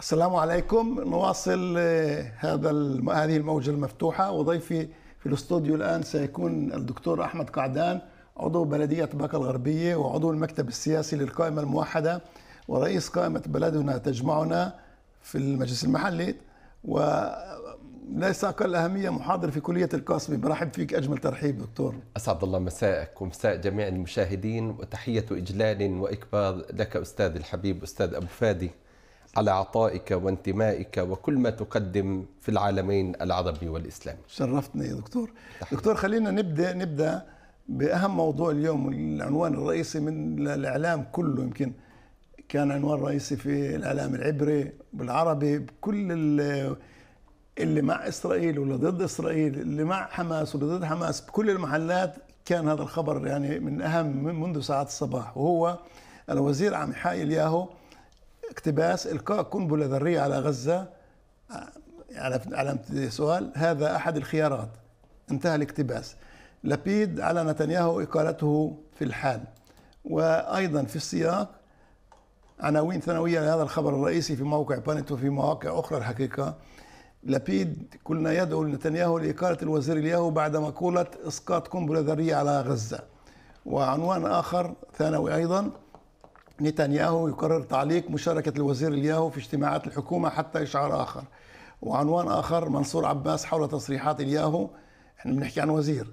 السلام عليكم نواصل آه، هذا هذه الموجة المفتوحة وضيفي في الاستوديو الآن سيكون الدكتور أحمد قعدان عضو بلدية باكا الغربية وعضو المكتب السياسي للقائمة الموحدة ورئيس قائمة بلدنا تجمعنا في المجلس المحلي وليس أقل أهمية محاضر في كلية القاسمي برحب فيك أجمل ترحيب دكتور أسعد الله مساءك ومساء جميع المشاهدين وتحية إجلال وإكبار لك أستاذ الحبيب أستاذ أبو فادي على عطائك وانتمائك وكل ما تقدم في العالمين العربي والإسلامي شرفتني يا دكتور تحيح. دكتور خلينا نبدأ نبدأ بأهم موضوع اليوم العنوان الرئيسي من الإعلام كله يمكن كان عنوان رئيسي في الإعلام العبري بالعربي بكل اللي مع إسرائيل ولا ضد إسرائيل اللي مع حماس ولا ضد حماس بكل المحلات كان هذا الخبر يعني من أهم منذ ساعات الصباح وهو الوزير عم حائل ياهو اقتباس القاء قنبله ذريه على غزه آه، على سؤال هذا احد الخيارات انتهى الاقتباس لبيد على نتنياهو اقالته في الحال وايضا في السياق عناوين ثانويه لهذا الخبر الرئيسي في موقع بانت وفي مواقع اخرى الحقيقه لبيد كلنا يدعو لنتنياهو لإقالة الوزير اليهو بعد مقولة إسقاط قنبلة ذرية على غزة وعنوان آخر ثانوي أيضا نتنياهو يقرر تعليق مشاركة الوزير الياهو في اجتماعات الحكومة حتى إشعار آخر وعنوان آخر منصور عباس حول تصريحات الياهو احنا بنحكي عن وزير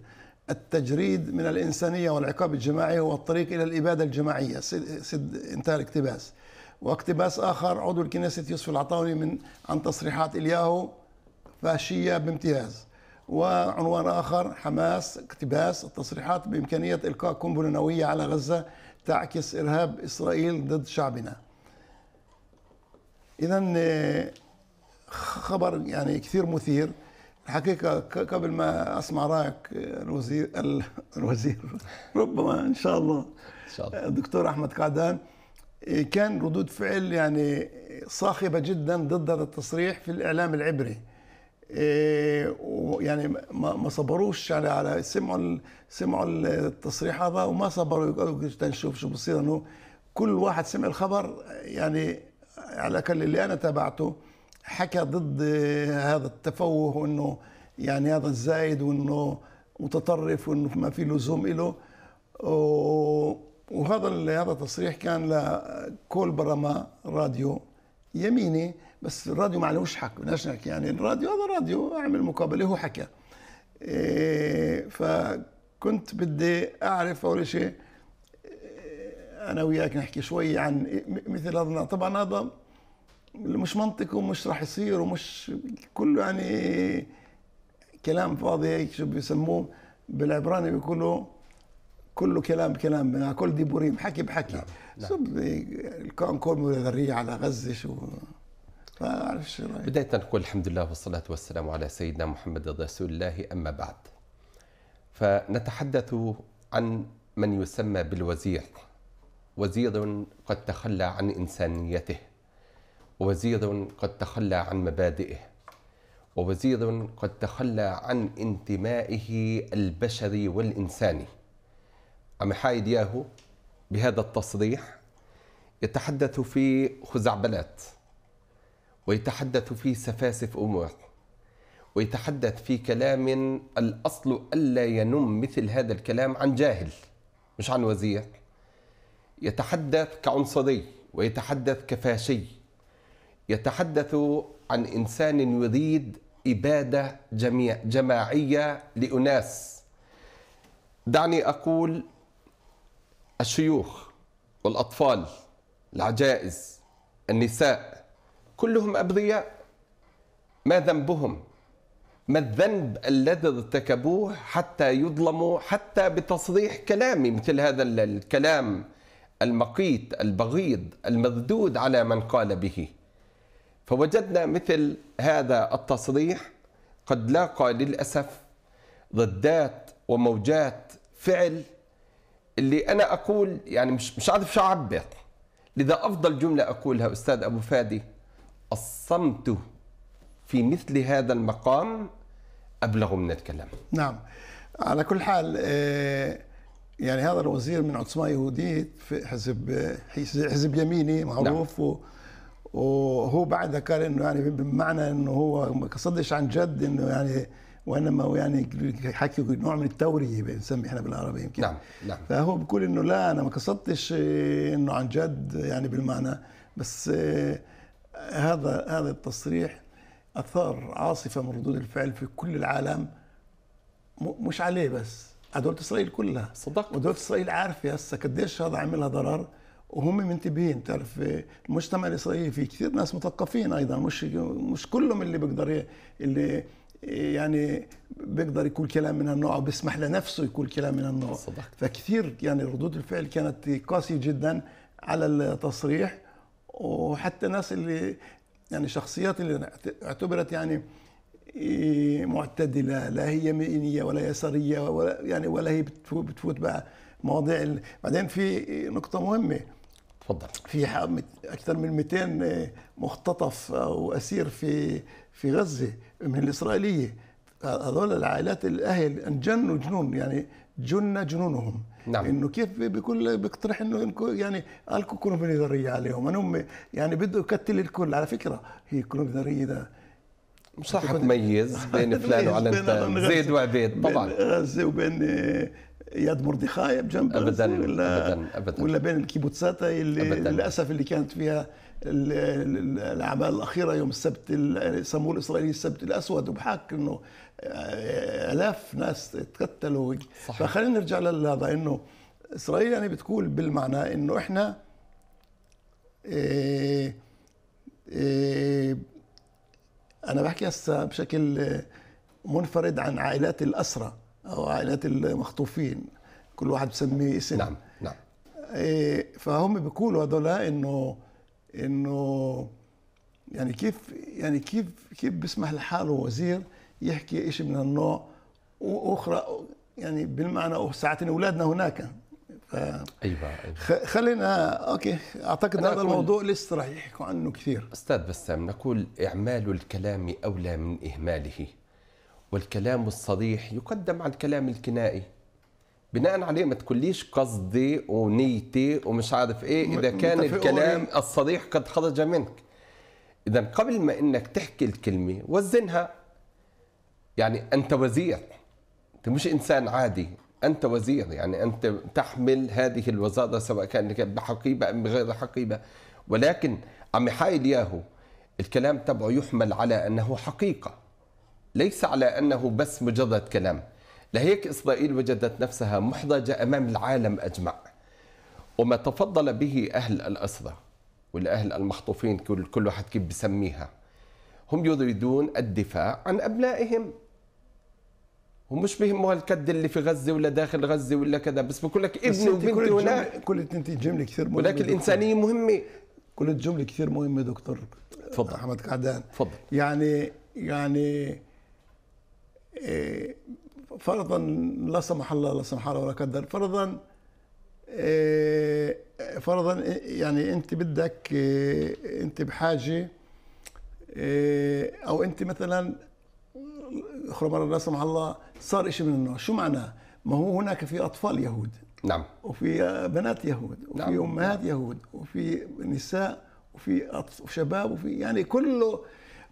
التجريد من الإنسانية والعقاب الجماعي هو الطريق إلى الإبادة الجماعية سد انتهى الاقتباس واقتباس آخر عضو الكنيسة يوسف العطاوي من عن تصريحات الياهو فاشية بامتياز وعنوان آخر حماس اقتباس التصريحات بإمكانية إلقاء قنبلة نووية على غزة تعكس إرهاب إسرائيل ضد شعبنا إذا آه، خبر يعني كثير مثير الحقيقة قبل ما أسمع رأيك آه، الوزير الوزير ربما إن شاء الله إن شاء الله الدكتور آه، أحمد قعدان كان ردود فعل يعني صاخبة جدا ضد هذا التصريح في الإعلام العبري إيه، يعني ما صبروش يعني على سمعوا سمعوا التصريح هذا وما صبروا قالوا نشوف شو بصير انه كل واحد سمع الخبر يعني على الاقل اللي انا تابعته حكى ضد هذا التفوه وانه يعني هذا الزايد وانه متطرف وانه ما في لزوم له وهذا هذا التصريح كان لكول برما راديو يميني بس الراديو ما عليهوش حق بدناش نحكي يعني الراديو هذا راديو اعمل مقابله هو حكى إيه، فكنت بدي اعرف اول شيء إيه، انا وياك نحكي شوي عن مثل هذا طبعا هذا مش منطقي ومش راح يصير ومش كله يعني كلام فاضي هيك شو بيسموه بالعبراني بيقولوا كله كلام كلام يعني كل ديبوريم حكي بحكي نعم. نعم. الكون كله على غزه شو ما اعرف شو بدايه نقول الحمد لله والصلاه والسلام على سيدنا محمد رسول الله اما بعد فنتحدث عن من يسمى بالوزير وزير قد تخلى عن انسانيته ووزير قد تخلى عن مبادئه ووزير قد تخلى عن انتمائه البشري والانساني عم حايد ياهو بهذا التصريح يتحدث في خزعبلات ويتحدث في سفاسف أمور ويتحدث في كلام الأصل ألا ينم مثل هذا الكلام عن جاهل مش عن وزير يتحدث كعنصري ويتحدث كفاشي يتحدث عن إنسان يريد إبادة جميع جماعية لأناس دعني أقول الشيوخ والأطفال العجائز النساء كلهم أبرياء ما ذنبهم ما الذنب الذي ارتكبوه حتى يظلموا حتى بتصريح كلامي مثل هذا الكلام المقيت البغيض المردود على من قال به فوجدنا مثل هذا التصريح قد لاقى للأسف ضدات وموجات فعل اللي أنا أقول يعني مش, مش عارف شو أعبر لذا أفضل جملة أقولها أستاذ أبو فادي الصمت في مثل هذا المقام أبلغ من الكلام نعم على كل حال آه، يعني هذا الوزير من عصمة يهودية في حزب حزب يميني معروف نعم. وهو بعدها قال انه يعني بمعنى انه هو ما قصدش عن جد انه يعني وانما يعني حكي نوع من التوريه بنسمي احنا بالعربي يمكن نعم نعم فهو بيقول انه لا انا ما قصدتش انه عن جد يعني بالمعنى بس آه، هذا هذا التصريح اثار عاصفه من ردود الفعل في كل العالم مش عليه بس على دوله اسرائيل كلها صدقت ودوله اسرائيل عارفه هسه قديش هذا عملها ضرر وهم منتبهين تعرف المجتمع الاسرائيلي في كثير ناس مثقفين ايضا مش مش كلهم اللي بيقدر اللي يعني بيقدر يقول كلام من هالنوع او بيسمح لنفسه يقول كلام من هالنوع فكثير يعني ردود الفعل كانت قاسيه جدا على التصريح وحتى الناس اللي يعني شخصيات اللي اعتبرت يعني معتدله لا هي يمينيه ولا يساريه ولا يعني ولا هي بتفوت بقى مواضيع ال... بعدين في نقطه مهمه تفضل في اكثر من 200 مختطف او اسير في في غزه من الاسرائيليه هذول العائلات الاهل انجنوا جنون يعني جن جنونهم نعم. انه كيف بكل بيقترح انه يعني قال لكم قنبله ذريه عليهم هم يعني بده يقتل الكل على فكره هي قنبله ذريه ده صح تميز بين فلان وعلنتان زيد وعبيد طبعا بين غزه وبين آه، يد مرضخاية بجنب ابدا ولا ابدا ابدا ولا بين الكيبوتسات اللي أبداً. للاسف اللي كانت فيها الاعمال الاخيره يوم السبت سموه الاسرائيلي السبت الاسود وبحك انه الاف ناس تقتلوا فخلينا نرجع لهذا انه اسرائيل يعني بتقول بالمعنى انه احنا إيه إيه انا بحكي هسه بشكل منفرد عن عائلات الاسرى او عائلات المخطوفين كل واحد بسميه اسم نعم نعم آه، فهم بيقولوا هذول انه انه يعني كيف يعني كيف كيف بيسمح لحاله وزير يحكي شيء من هالنوع واخرى يعني بالمعنى وساعتين اولادنا هناك ف... ايوه, أيوة. خلينا اوكي اعتقد هذا الموضوع لسه راح يحكوا عنه كثير استاذ بسام نقول اعمال الكلام اولى من اهماله والكلام الصريح يقدم على الكلام الكنائي بناء عليه ما تقوليش قصدي ونيتي ومش عارف ايه اذا كان الكلام الصريح قد خرج منك اذا قبل ما انك تحكي الكلمه وزنها يعني انت وزير انت مش انسان عادي انت وزير يعني انت تحمل هذه الوزاره سواء كان بحقيبه ام بغير حقيبه ولكن عم حايل ياهو الكلام تبعه يحمل على انه حقيقه ليس على انه بس مجرد كلام لهيك اسرائيل وجدت نفسها محرجه امام العالم اجمع وما تفضل به اهل الاسره والاهل المخطوفين كل كل واحد كيف بسميها هم يريدون الدفاع عن ابنائهم ومش بيهمه الكد اللي في غزه ولا داخل غزه ولا كذا بس بقول لك ابني وبنتي هناك كل انت جمله كثير مهمه ولكن الانسانيه مهمه كل جمله كثير مهمه دكتور تفضل احمد قعدان تفضل يعني يعني إيه، فرضا لا سمح الله لا سمح الله ولا قدر فرضا إيه، فرضا إيه، يعني انت بدك انت بحاجه او انت مثلا خربان لا سمح الله صار شيء من النوع شو معناه ما هو هناك في اطفال يهود نعم وفي بنات يهود وفي نعم. امهات نعم. يهود وفي نساء وفي شباب وفي يعني كله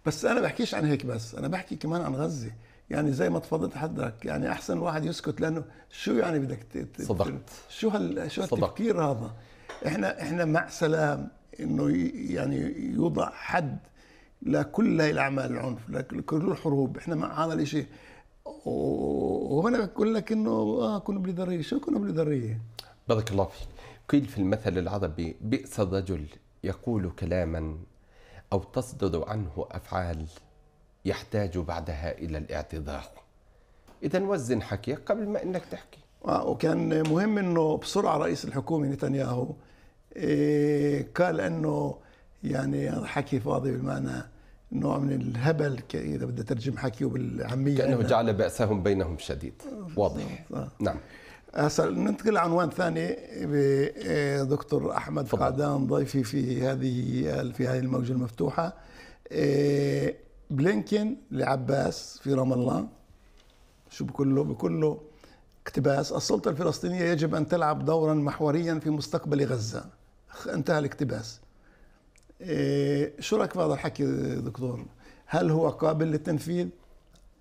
بس انا بحكيش عن هيك بس انا بحكي كمان عن غزه يعني زي ما تفضلت حضرتك يعني احسن واحد يسكت لانه شو يعني بدك صدقت شو هال شو هالتفكير هذا احنا احنا مع سلام انه يعني يوضع حد لكل الأعمال العنف لكل الحروب إحنا مع هذا شيء وهنا بقول لك إنه آه كنا بالذريه شو كنا بالذريه بارك الله فيك قيل في المثل العربي بئس الرجل يقول كلاما أو تصدر عنه أفعال يحتاج بعدها إلى الاعتذار إذا وزن حكيك قبل ما إنك تحكي آه وكان مهم إنه بسرعة رئيس الحكومة نتنياهو إيه قال إنه يعني حكي فاضي بالمعنى نوع من الهبل اذا بدي اترجم حكيه بالعاميه كانه أنا. جعل باسهم بينهم شديد واضح صح. نعم هسه ننتقل لعنوان ثاني إيه، دكتور احمد فضل. قعدان ضيفي في هذه في هذه الموجه المفتوحه إيه، بلينكن لعباس في رام الله شو بكله بكله اقتباس السلطه الفلسطينيه يجب ان تلعب دورا محوريا في مستقبل غزه انتهى الاقتباس إيه، شو رايك في هذا الحكي دكتور؟ هل هو قابل للتنفيذ؟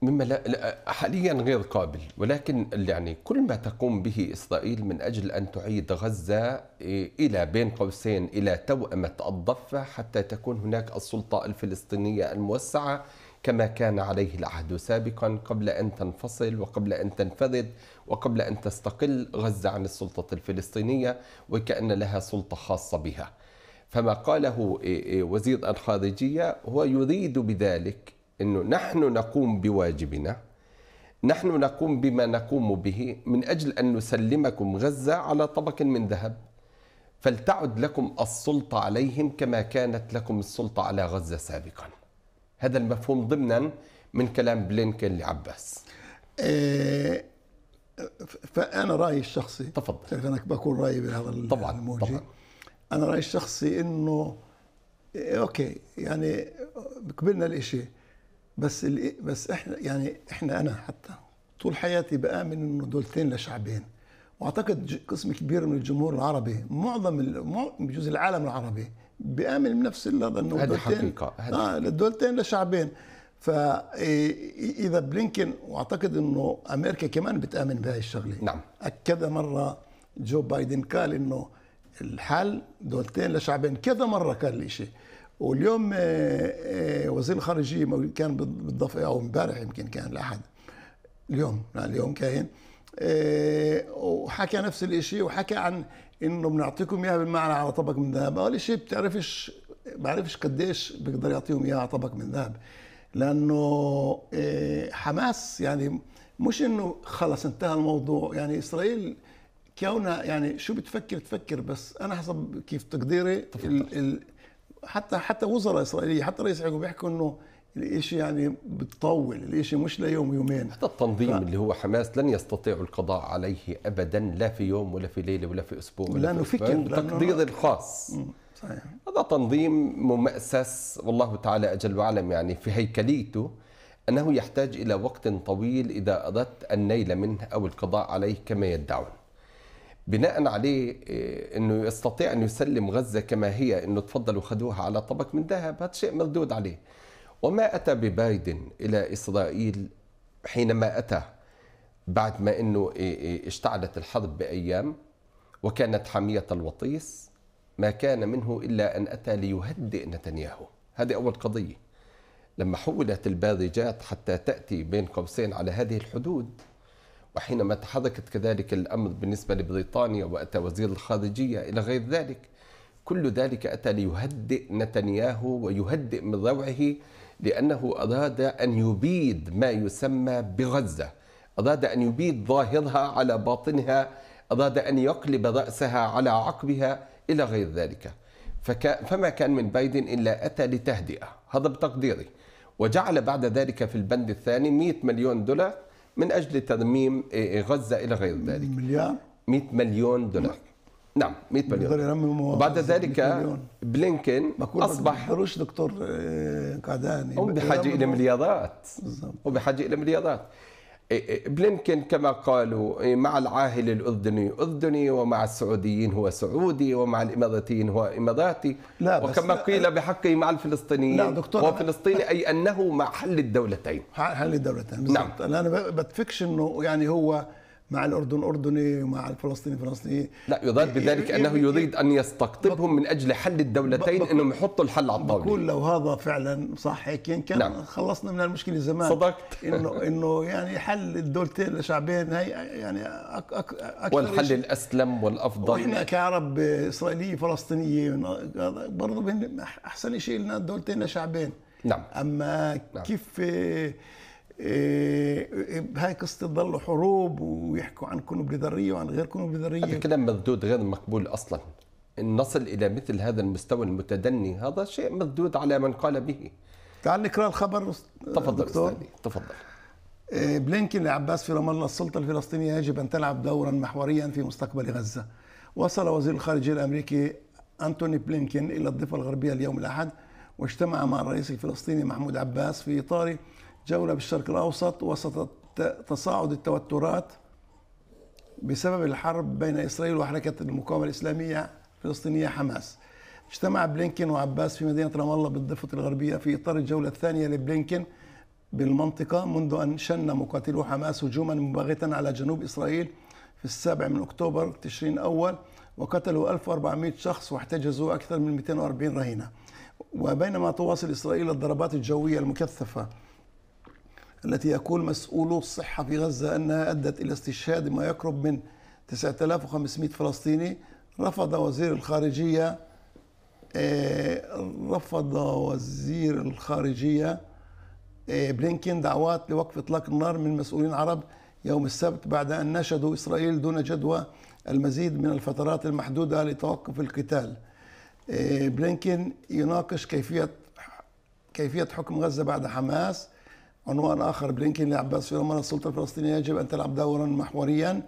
مما لا, لا حاليا غير قابل ولكن يعني كل ما تقوم به اسرائيل من اجل ان تعيد غزه إيه، الى بين قوسين الى توأمه الضفه حتى تكون هناك السلطه الفلسطينيه الموسعه كما كان عليه العهد سابقا قبل ان تنفصل وقبل ان تنفرد وقبل ان تستقل غزه عن السلطه الفلسطينيه وكان لها سلطه خاصه بها. فما قاله وزير الخارجية هو يريد بذلك أنه نحن نقوم بواجبنا نحن نقوم بما نقوم به من أجل أن نسلمكم غزة على طبق من ذهب فلتعد لكم السلطة عليهم كما كانت لكم السلطة على غزة سابقا هذا المفهوم ضمنا من كلام بلينكن لعباس إيه فأنا رأيي الشخصي تفضل أنا بكون رأيي بهذا طبعا الموجه طبعا انا رايي الشخصي انه إيه، اوكي يعني قبلنا الاشي بس بس احنا يعني احنا انا حتى طول حياتي بامن انه دولتين لشعبين واعتقد قسم كبير من الجمهور العربي معظم بجوز العالم العربي بامن بنفس اللحظه انه هذه حقيقه اه للدولتين لشعبين إيه، اذا بلينكن واعتقد انه امريكا كمان بتامن بهاي الشغله نعم اكد مره جو بايدن قال انه الحل دولتين لشعبين كذا مره كان الشيء واليوم آه، آه، وزير الخارجيه كان بالضفه او امبارح يمكن كان الاحد اليوم لا اليوم كاين آه، وحكى نفس الشيء وحكى عن انه بنعطيكم اياها بالمعنى على طبق من ذهب اول شيء بتعرفش بعرفش قديش بيقدر يعطيهم اياها على طبق من ذهب لانه حماس يعني مش انه خلص انتهى الموضوع يعني اسرائيل كونها يعني شو بتفكر تفكر بس انا حسب كيف تقديري ال ال حتى حتى وزراء اسرائيليه حتى رئيس عقوب بيحكوا انه الإشي يعني بتطول الإشي مش ليوم يومين حتى التنظيم ف... اللي هو حماس لن يستطيع القضاء عليه أبدا لا في يوم ولا في ليلة ولا في أسبوع ولا لأنه في أسبوعين تقدير الخاص صحيح. هذا تنظيم ممأسس والله تعالى أجل وأعلم يعني في هيكليته أنه يحتاج إلى وقت طويل إذا أردت النيل منه أو القضاء عليه كما يدعون بناء عليه آه، انه يستطيع ان يسلم غزه كما هي انه تفضلوا خذوها على طبق من ذهب هذا شيء مردود عليه وما اتى ببايدن الى اسرائيل حينما اتى بعد ما انه آه، آه، اشتعلت الحرب بايام وكانت حاميه الوطيس ما كان منه الا ان اتى ليهدئ نتنياهو هذه اول قضيه لما حولت البارجات حتى تاتي بين قوسين على هذه الحدود وحينما تحركت كذلك الأمر بالنسبة لبريطانيا وأتى وزير الخارجية إلى غير ذلك كل ذلك أتى ليهدئ نتنياهو ويهدئ من روعه لأنه أراد أن يبيد ما يسمى بغزة أراد أن يبيد ظاهرها على باطنها أراد أن يقلب رأسها على عقبها إلى غير ذلك فما كان من بايدن إلا أتى لتهدئة هذا بتقديري وجعل بعد ذلك في البند الثاني 100 مليون دولار من أجل ترميم إيه، إيه، غزة إلى غير ذلك مليار 100 مليون دولار نعم 100 مليون بعد ذلك بلينكن اصبح قروش دكتور إيه، قعداني هم بحاجه الى مليارات بالضبط وبحاجه الى مليارات إيه، إيه، بلينكن كما قالوا إيه، مع العاهل الأردني أردني ومع السعوديين هو سعودي ومع الإماراتيين هو إماراتي لا بس وكما لا قيل بحقه مع الفلسطينيين لا دكتور هو فلسطيني أي أنه مع حل الدولتين حل الدولتين نعم أنا بتفكش أنه يعني هو مع الاردن اردني ومع الفلسطيني فلسطيني لا يضاد إيه، بذلك إيه، انه إيه، يريد ان يستقطبهم من اجل حل الدولتين انهم يحطوا الحل على الطاوله بقول لو هذا فعلا صح هيك كان نعم. خلصنا من المشكله زمان صدقت انه انه يعني حل الدولتين لشعبين هي يعني أك أك أك والحل الاسلم والافضل واحنا كعرب اسرائيليه فلسطينيه برضه احسن شيء لنا دولتين لشعبين نعم اما نعم. كيف إيه، هاي قصة تظل حروب ويحكوا عن كنوب ذرية وعن غير كنوب ذرية هذا كلام مردود غير مقبول أصلا إن نصل إلى مثل هذا المستوى المتدني هذا شيء مردود على من قال به تعال نقرأ الخبر تفضل أستاذي تفضل إيه، بلينكين لعباس في رام الله السلطة الفلسطينية يجب أن تلعب دورا محوريا في مستقبل غزة وصل وزير الخارجية الأمريكي أنتوني بلينكين إلى الضفة الغربية اليوم الأحد واجتمع مع الرئيس الفلسطيني محمود عباس في إطار جولة بالشرق الأوسط وسط تصاعد التوترات بسبب الحرب بين إسرائيل وحركة المقاومة الإسلامية الفلسطينية حماس اجتمع بلينكن وعباس في مدينة رام الله بالضفة الغربية في إطار الجولة الثانية لبلينكن بالمنطقة منذ أن شن مقاتلو حماس هجوما مباغتا على جنوب إسرائيل في السابع من أكتوبر تشرين الأول وقتلوا 1400 شخص واحتجزوا أكثر من 240 رهينة وبينما تواصل إسرائيل الضربات الجوية المكثفة التي يقول مسؤولو الصحة في غزة أنها أدت إلى استشهاد ما يقرب من 9500 فلسطيني رفض وزير الخارجية آه، رفض وزير الخارجية آه، بلينكين دعوات لوقف إطلاق النار من مسؤولين عرب يوم السبت بعد أن نشدوا إسرائيل دون جدوى المزيد من الفترات المحدودة لتوقف القتال آه، بلينكين يناقش كيفية كيفية حكم غزة بعد حماس عنوان آخر بلينكين لعباس فيرمان السلطة الفلسطينية يجب أن تلعب دورا محوريا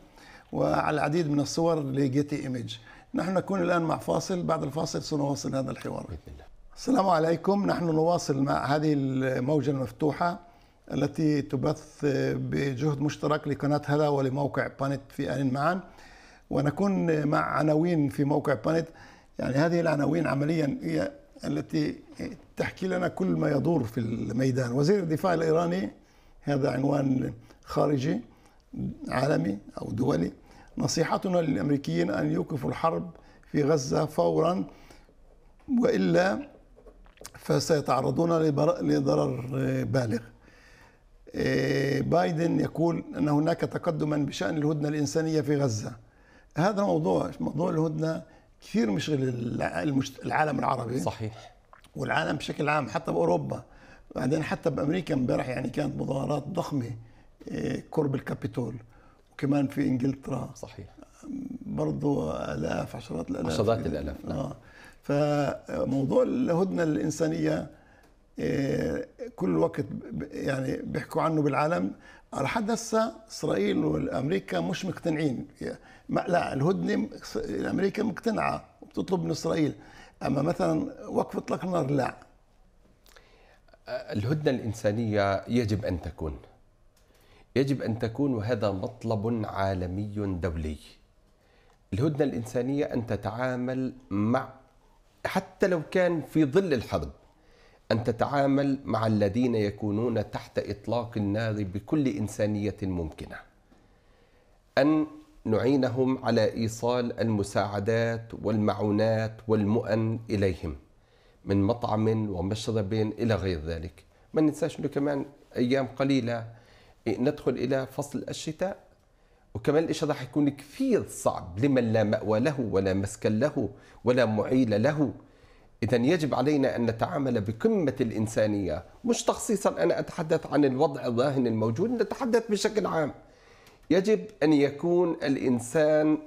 وعلى العديد من الصور لجيتي إيمج نحن نكون الآن مع فاصل بعد الفاصل سنواصل هذا الحوار السلام عليكم نحن نواصل مع هذه الموجة المفتوحة التي تبث بجهد مشترك لقناة هلا ولموقع بانت في آن معا ونكون مع عناوين في موقع بانت يعني هذه العناوين عمليا هي التي تحكي لنا كل ما يدور في الميدان وزير الدفاع الإيراني هذا عنوان خارجي عالمي أو دولي نصيحتنا للأمريكيين أن يوقفوا الحرب في غزة فورا وإلا فسيتعرضون لضرر بالغ إيه، بايدن يقول أن هناك تقدما بشأن الهدنة الإنسانية في غزة هذا موضوع موضوع الهدنة كثير مشغل العالم العربي صحيح والعالم بشكل عام حتى باوروبا بعدين حتى بامريكا امبارح يعني كانت مظاهرات ضخمه قرب إيه، الكابيتول وكمان في انجلترا صحيح برضه الاف عشرات الالاف عشرات الالاف نعم. آه. فموضوع الهدنه الانسانيه إيه، كل وقت يعني بيحكوا عنه بالعالم لحد هسه اسرائيل والامريكا مش مقتنعين لا الهدنه امريكا مقتنعه وبتطلب من اسرائيل اما مثلا وقف اطلاق النار لا الهدنه الانسانيه يجب ان تكون يجب ان تكون وهذا مطلب عالمي دولي الهدنه الانسانيه ان تتعامل مع حتى لو كان في ظل الحرب ان تتعامل مع الذين يكونون تحت اطلاق النار بكل انسانيه ممكنه ان نعينهم على ايصال المساعدات والمعونات والمؤن اليهم من مطعم ومشرب الى غير ذلك ما ننساش انه كمان ايام قليله ندخل الى فصل الشتاء وكمان الإشي راح يكون كثير صعب لمن لا مأوى له ولا مسكن له ولا معيل له إذا يجب علينا أن نتعامل بقمة الإنسانية مش تخصيصا أنا أتحدث عن الوضع الراهن الموجود نتحدث بشكل عام يجب ان يكون الانسان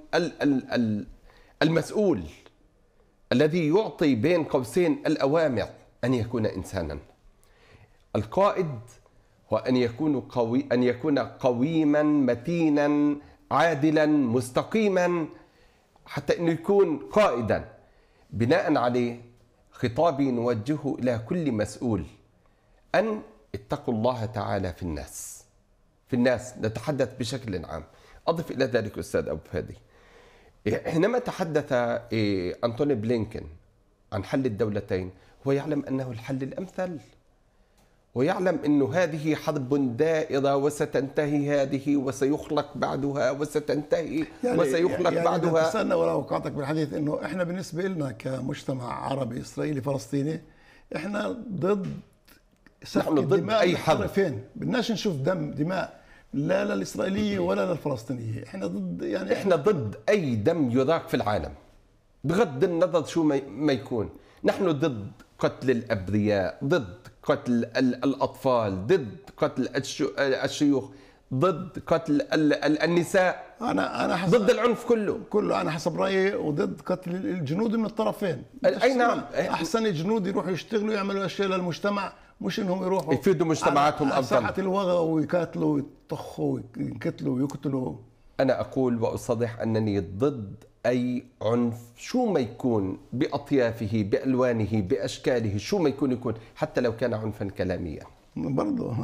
المسؤول الذي يعطي بين قوسين الاوامر ان يكون انسانا القائد هو ان يكون قوي ان يكون قويما متينا عادلا مستقيما حتى انه يكون قائدا بناء عليه خطابي نوجهه الى كل مسؤول ان اتقوا الله تعالى في الناس في الناس نتحدث بشكل عام أضف إلى ذلك أستاذ أبو فادي إيه، حينما تحدث إيه، أنتوني بلينكن عن حل الدولتين هو يعلم أنه الحل الأمثل ويعلم أن هذه حرب دائرة وستنتهي هذه وسيخلق بعدها وستنتهي يعني وسيخلق يعني بعدها استنى ولا وقعتك بالحديث أنه إحنا بالنسبة لنا كمجتمع عربي إسرائيلي فلسطيني إحنا ضد نحن ضد أي حرب بدناش نشوف دم دماء لا للاسرائيليه ولا للفلسطينيه احنا ضد يعني احنا ضد اي دم يذاق في العالم بغض النظر شو ما يكون نحن ضد قتل الابرياء ضد قتل الاطفال ضد قتل الشيوخ ضد قتل النساء انا انا حسب ضد العنف كله كله انا حسب رايي وضد قتل الجنود من الطرفين اي نعم احسن الجنود يروحوا يشتغلوا يعملوا اشياء للمجتمع مش انهم يروحوا يفيدوا مجتمعاتهم افضل ساحه الوغى ويقاتلوا ويطخوا ويقتلوا ويقتلوا انا اقول واصرح انني ضد اي عنف شو ما يكون باطيافه بالوانه باشكاله شو ما يكون يكون حتى لو كان عنفا كلاميا برضه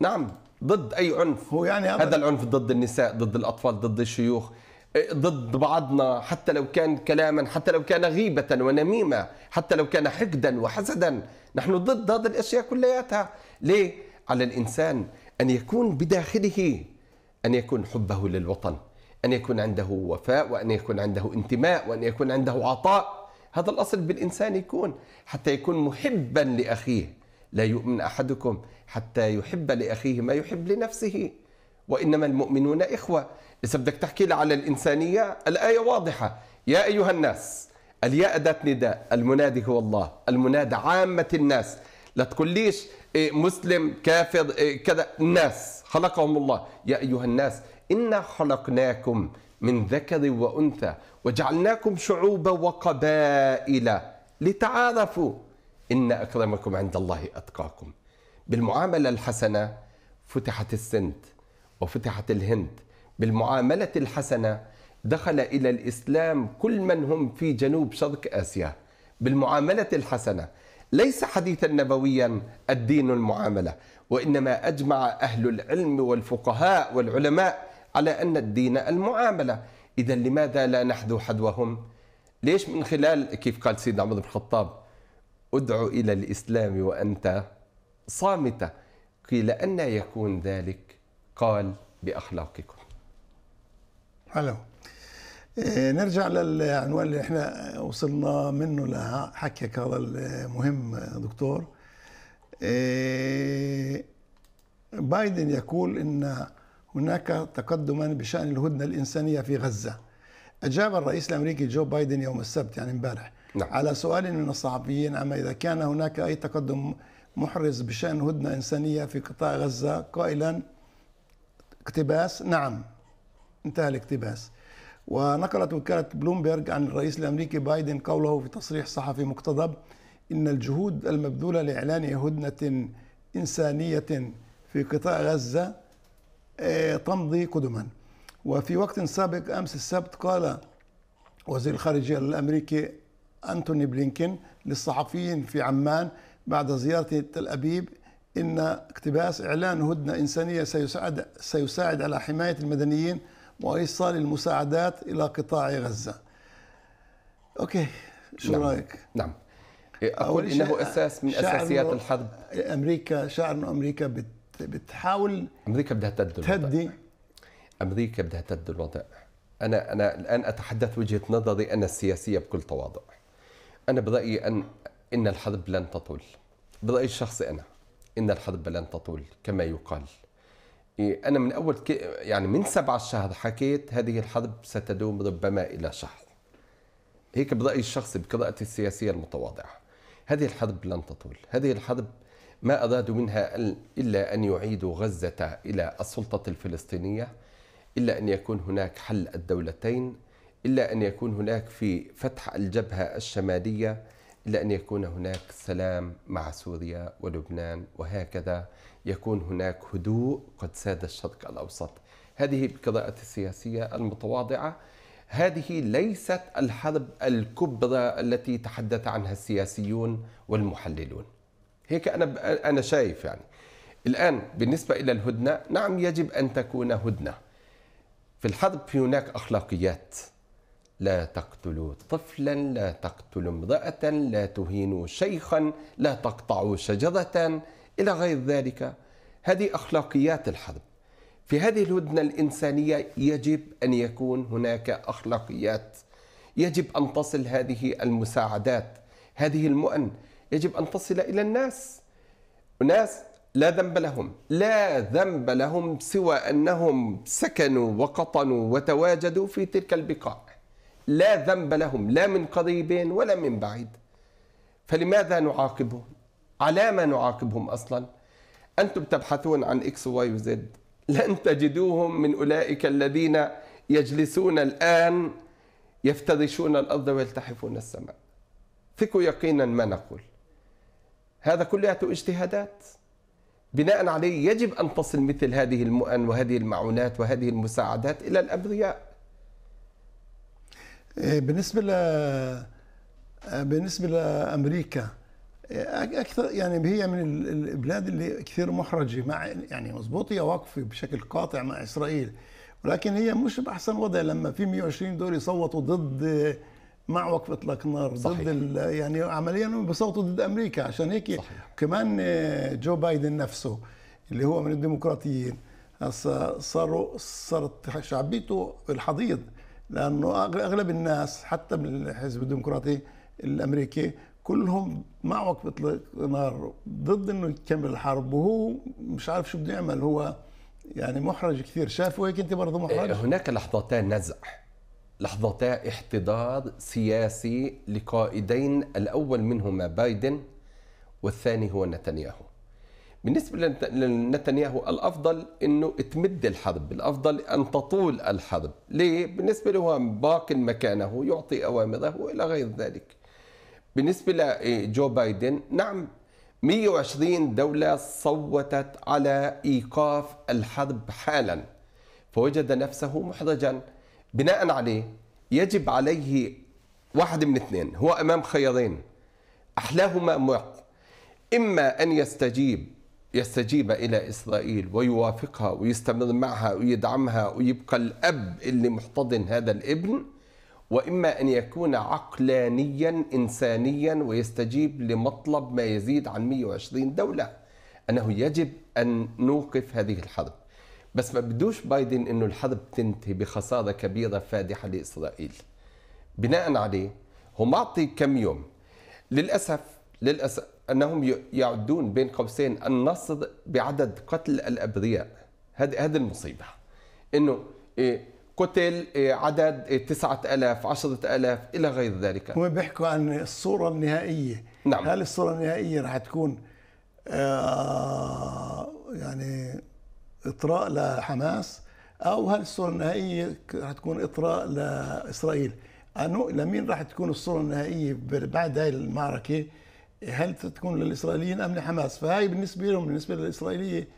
نعم ضد اي عنف هو يعني هذا العنف ضد النساء ضد الاطفال ضد الشيوخ ضد بعضنا حتى لو كان كلاما حتى لو كان غيبة ونميمة حتى لو كان حقدا وحسدا نحن ضد هذه الأشياء كلياتها ليه؟ على الإنسان أن يكون بداخله أن يكون حبه للوطن أن يكون عنده وفاء وأن يكون عنده انتماء وأن يكون عنده عطاء هذا الأصل بالإنسان يكون حتى يكون محبا لأخيه لا يؤمن أحدكم حتى يحب لأخيه ما يحب لنفسه وإنما المؤمنون إخوة إذا بدك تحكي لي على الإنسانية الآية واضحة يا أيها الناس الياء ذات نداء المنادي هو الله المنادى عامة الناس لا تقوليش إيه، مسلم كافر إيه، كذا الناس خلقهم الله يا أيها الناس إنا خلقناكم من ذكر وأنثى وجعلناكم شعوبا وقبائل لتعارفوا إن أكرمكم عند الله أتقاكم بالمعاملة الحسنة فتحت السند وفتحت الهند بالمعاملة الحسنة دخل إلى الإسلام كل من هم في جنوب شرق آسيا بالمعاملة الحسنة ليس حديثا نبويا الدين المعاملة وإنما أجمع أهل العلم والفقهاء والعلماء على أن الدين المعاملة إذا لماذا لا نحذو حذوهم ليش من خلال كيف قال سيدنا عمر بن الخطاب ادعو إلى الإسلام وأنت صامتة قيل أن يكون ذلك قال بأخلاقكم الو إيه، نرجع للعنوان اللي احنا وصلنا منه لحكيك هذا المهم دكتور إيه، بايدن يقول ان هناك تقدما بشان الهدنه الانسانيه في غزه اجاب الرئيس الامريكي جو بايدن يوم السبت يعني امبارح نعم. على سؤال من الصحفيين عما اذا كان هناك اي تقدم محرز بشان هدنه انسانيه في قطاع غزه قائلا اقتباس نعم انتهى الاقتباس ونقلت وكالة بلومبرج عن الرئيس الأمريكي بايدن قوله في تصريح صحفي مقتضب إن الجهود المبذولة لإعلان هدنة إنسانية في قطاع غزة آه، تمضي قدما وفي وقت سابق أمس السبت قال وزير الخارجية الأمريكي أنتوني بلينكين للصحفيين في عمان بعد زيارة تل أبيب إن اقتباس إعلان هدنة إنسانية سيساعد, سيساعد على حماية المدنيين وايصال المساعدات الى قطاع غزه. اوكي شو نعم. رايك؟ نعم إيه، اقول انه اساس من اساسيات الحرب امريكا شعر انه امريكا بتحاول امريكا بدها تهدي الوضع. امريكا بدها تهدي الوضع انا انا الان اتحدث وجهه نظري انا السياسيه بكل تواضع انا برايي ان ان الحرب لن تطول برايي الشخصي انا ان الحرب لن تطول كما يقال إيه، انا من اول ك... يعني من سبعة الشهر حكيت هذه الحرب ستدوم ربما الى شهر هيك برايي الشخصي بقراءتي السياسيه المتواضعه هذه الحرب لن تطول هذه الحرب ما ارادوا منها الا ان يعيدوا غزه الى السلطه الفلسطينيه الا ان يكون هناك حل الدولتين الا ان يكون هناك في فتح الجبهه الشماليه الا ان يكون هناك سلام مع سوريا ولبنان وهكذا يكون هناك هدوء قد ساد الشرق الأوسط هذه القراءة السياسية المتواضعة هذه ليست الحرب الكبرى التي تحدث عنها السياسيون والمحللون هيك أنا أنا شايف يعني الآن بالنسبة إلى الهدنة نعم يجب أن تكون هدنة في الحرب في هناك أخلاقيات لا تقتلوا طفلا لا تقتلوا امرأة لا تهينوا شيخا لا تقطعوا شجرة إلى غير ذلك هذه أخلاقيات الحرب في هذه الهدنة الإنسانية يجب أن يكون هناك أخلاقيات يجب أن تصل هذه المساعدات هذه المؤن يجب أن تصل إلى الناس الناس لا ذنب لهم لا ذنب لهم سوى أنهم سكنوا وقطنوا وتواجدوا في تلك البقاع لا ذنب لهم لا من قريب ولا من بعيد فلماذا نعاقبهم على ما نعاقبهم أصلا أنتم تبحثون عن إكس وواي وزد لن تجدوهم من أولئك الذين يجلسون الآن يفترشون الأرض ويلتحفون السماء ثقوا يقينا ما نقول هذا كلياته اجتهادات بناء عليه يجب أن تصل مثل هذه المؤن وهذه المعونات وهذه المساعدات إلى الأبرياء إيه، بالنسبة ل... بالنسبة لأمريكا اكثر يعني هي من البلاد اللي كثير محرجه مع يعني مضبوط هي واقفه بشكل قاطع مع اسرائيل ولكن هي مش باحسن وضع لما في 120 دول يصوتوا ضد مع وقف اطلاق النار صحيح. ضد يعني عمليا بصوتوا ضد امريكا عشان هيك كمان آه، جو بايدن نفسه اللي هو من الديمقراطيين هسه صاروا صارت شعبيته الحضيض لانه اغلب الناس حتى من الحزب الديمقراطي الامريكي كلهم وقف اطلاق نار ضد انه يكمل الحرب وهو مش عارف شو بده يعمل هو يعني محرج كثير شافه هيك انت برضه محرج إيه، هناك لحظتان نزع لحظتا احتضار سياسي لقائدين الاول منهما بايدن والثاني هو نتنياهو بالنسبة لنتنياهو الأفضل أنه تمد الحرب الأفضل أن تطول الحرب ليه؟ بالنسبة له باقي مكانه يعطي أوامره إلى غير ذلك بالنسبة لجو إيه، بايدن نعم 120 دولة صوتت على إيقاف الحرب حالا فوجد نفسه محرجا بناء عليه يجب عليه واحد من اثنين هو أمام خيارين أحلاهما معق إما أن يستجيب يستجيب إلى إسرائيل ويوافقها ويستمر معها ويدعمها ويبقى الأب اللي محتضن هذا الابن واما ان يكون عقلانيا انسانيا ويستجيب لمطلب ما يزيد عن 120 دوله انه يجب ان نوقف هذه الحرب بس ما بدوش بايدن انه الحرب تنتهي بخساره كبيره فادحه لاسرائيل بناء عليه هو معطي كم يوم للاسف للاسف انهم يعدون بين قوسين النصر بعدد قتل الابرياء هذه هذه المصيبه انه إيه قتل آه، عدد 9000 آه، 10000 الى غير ذلك هم بيحكوا عن الصوره النهائيه نعم هل الصوره النهائيه راح تكون آه، يعني اطراء لحماس او هل الصوره النهائيه راح تكون اطراء لاسرائيل انه لمين راح تكون الصوره النهائيه بعد هاي المعركه هل تكون للاسرائيليين ام لحماس فهي بالنسبه لهم بالنسبه للاسرائيليه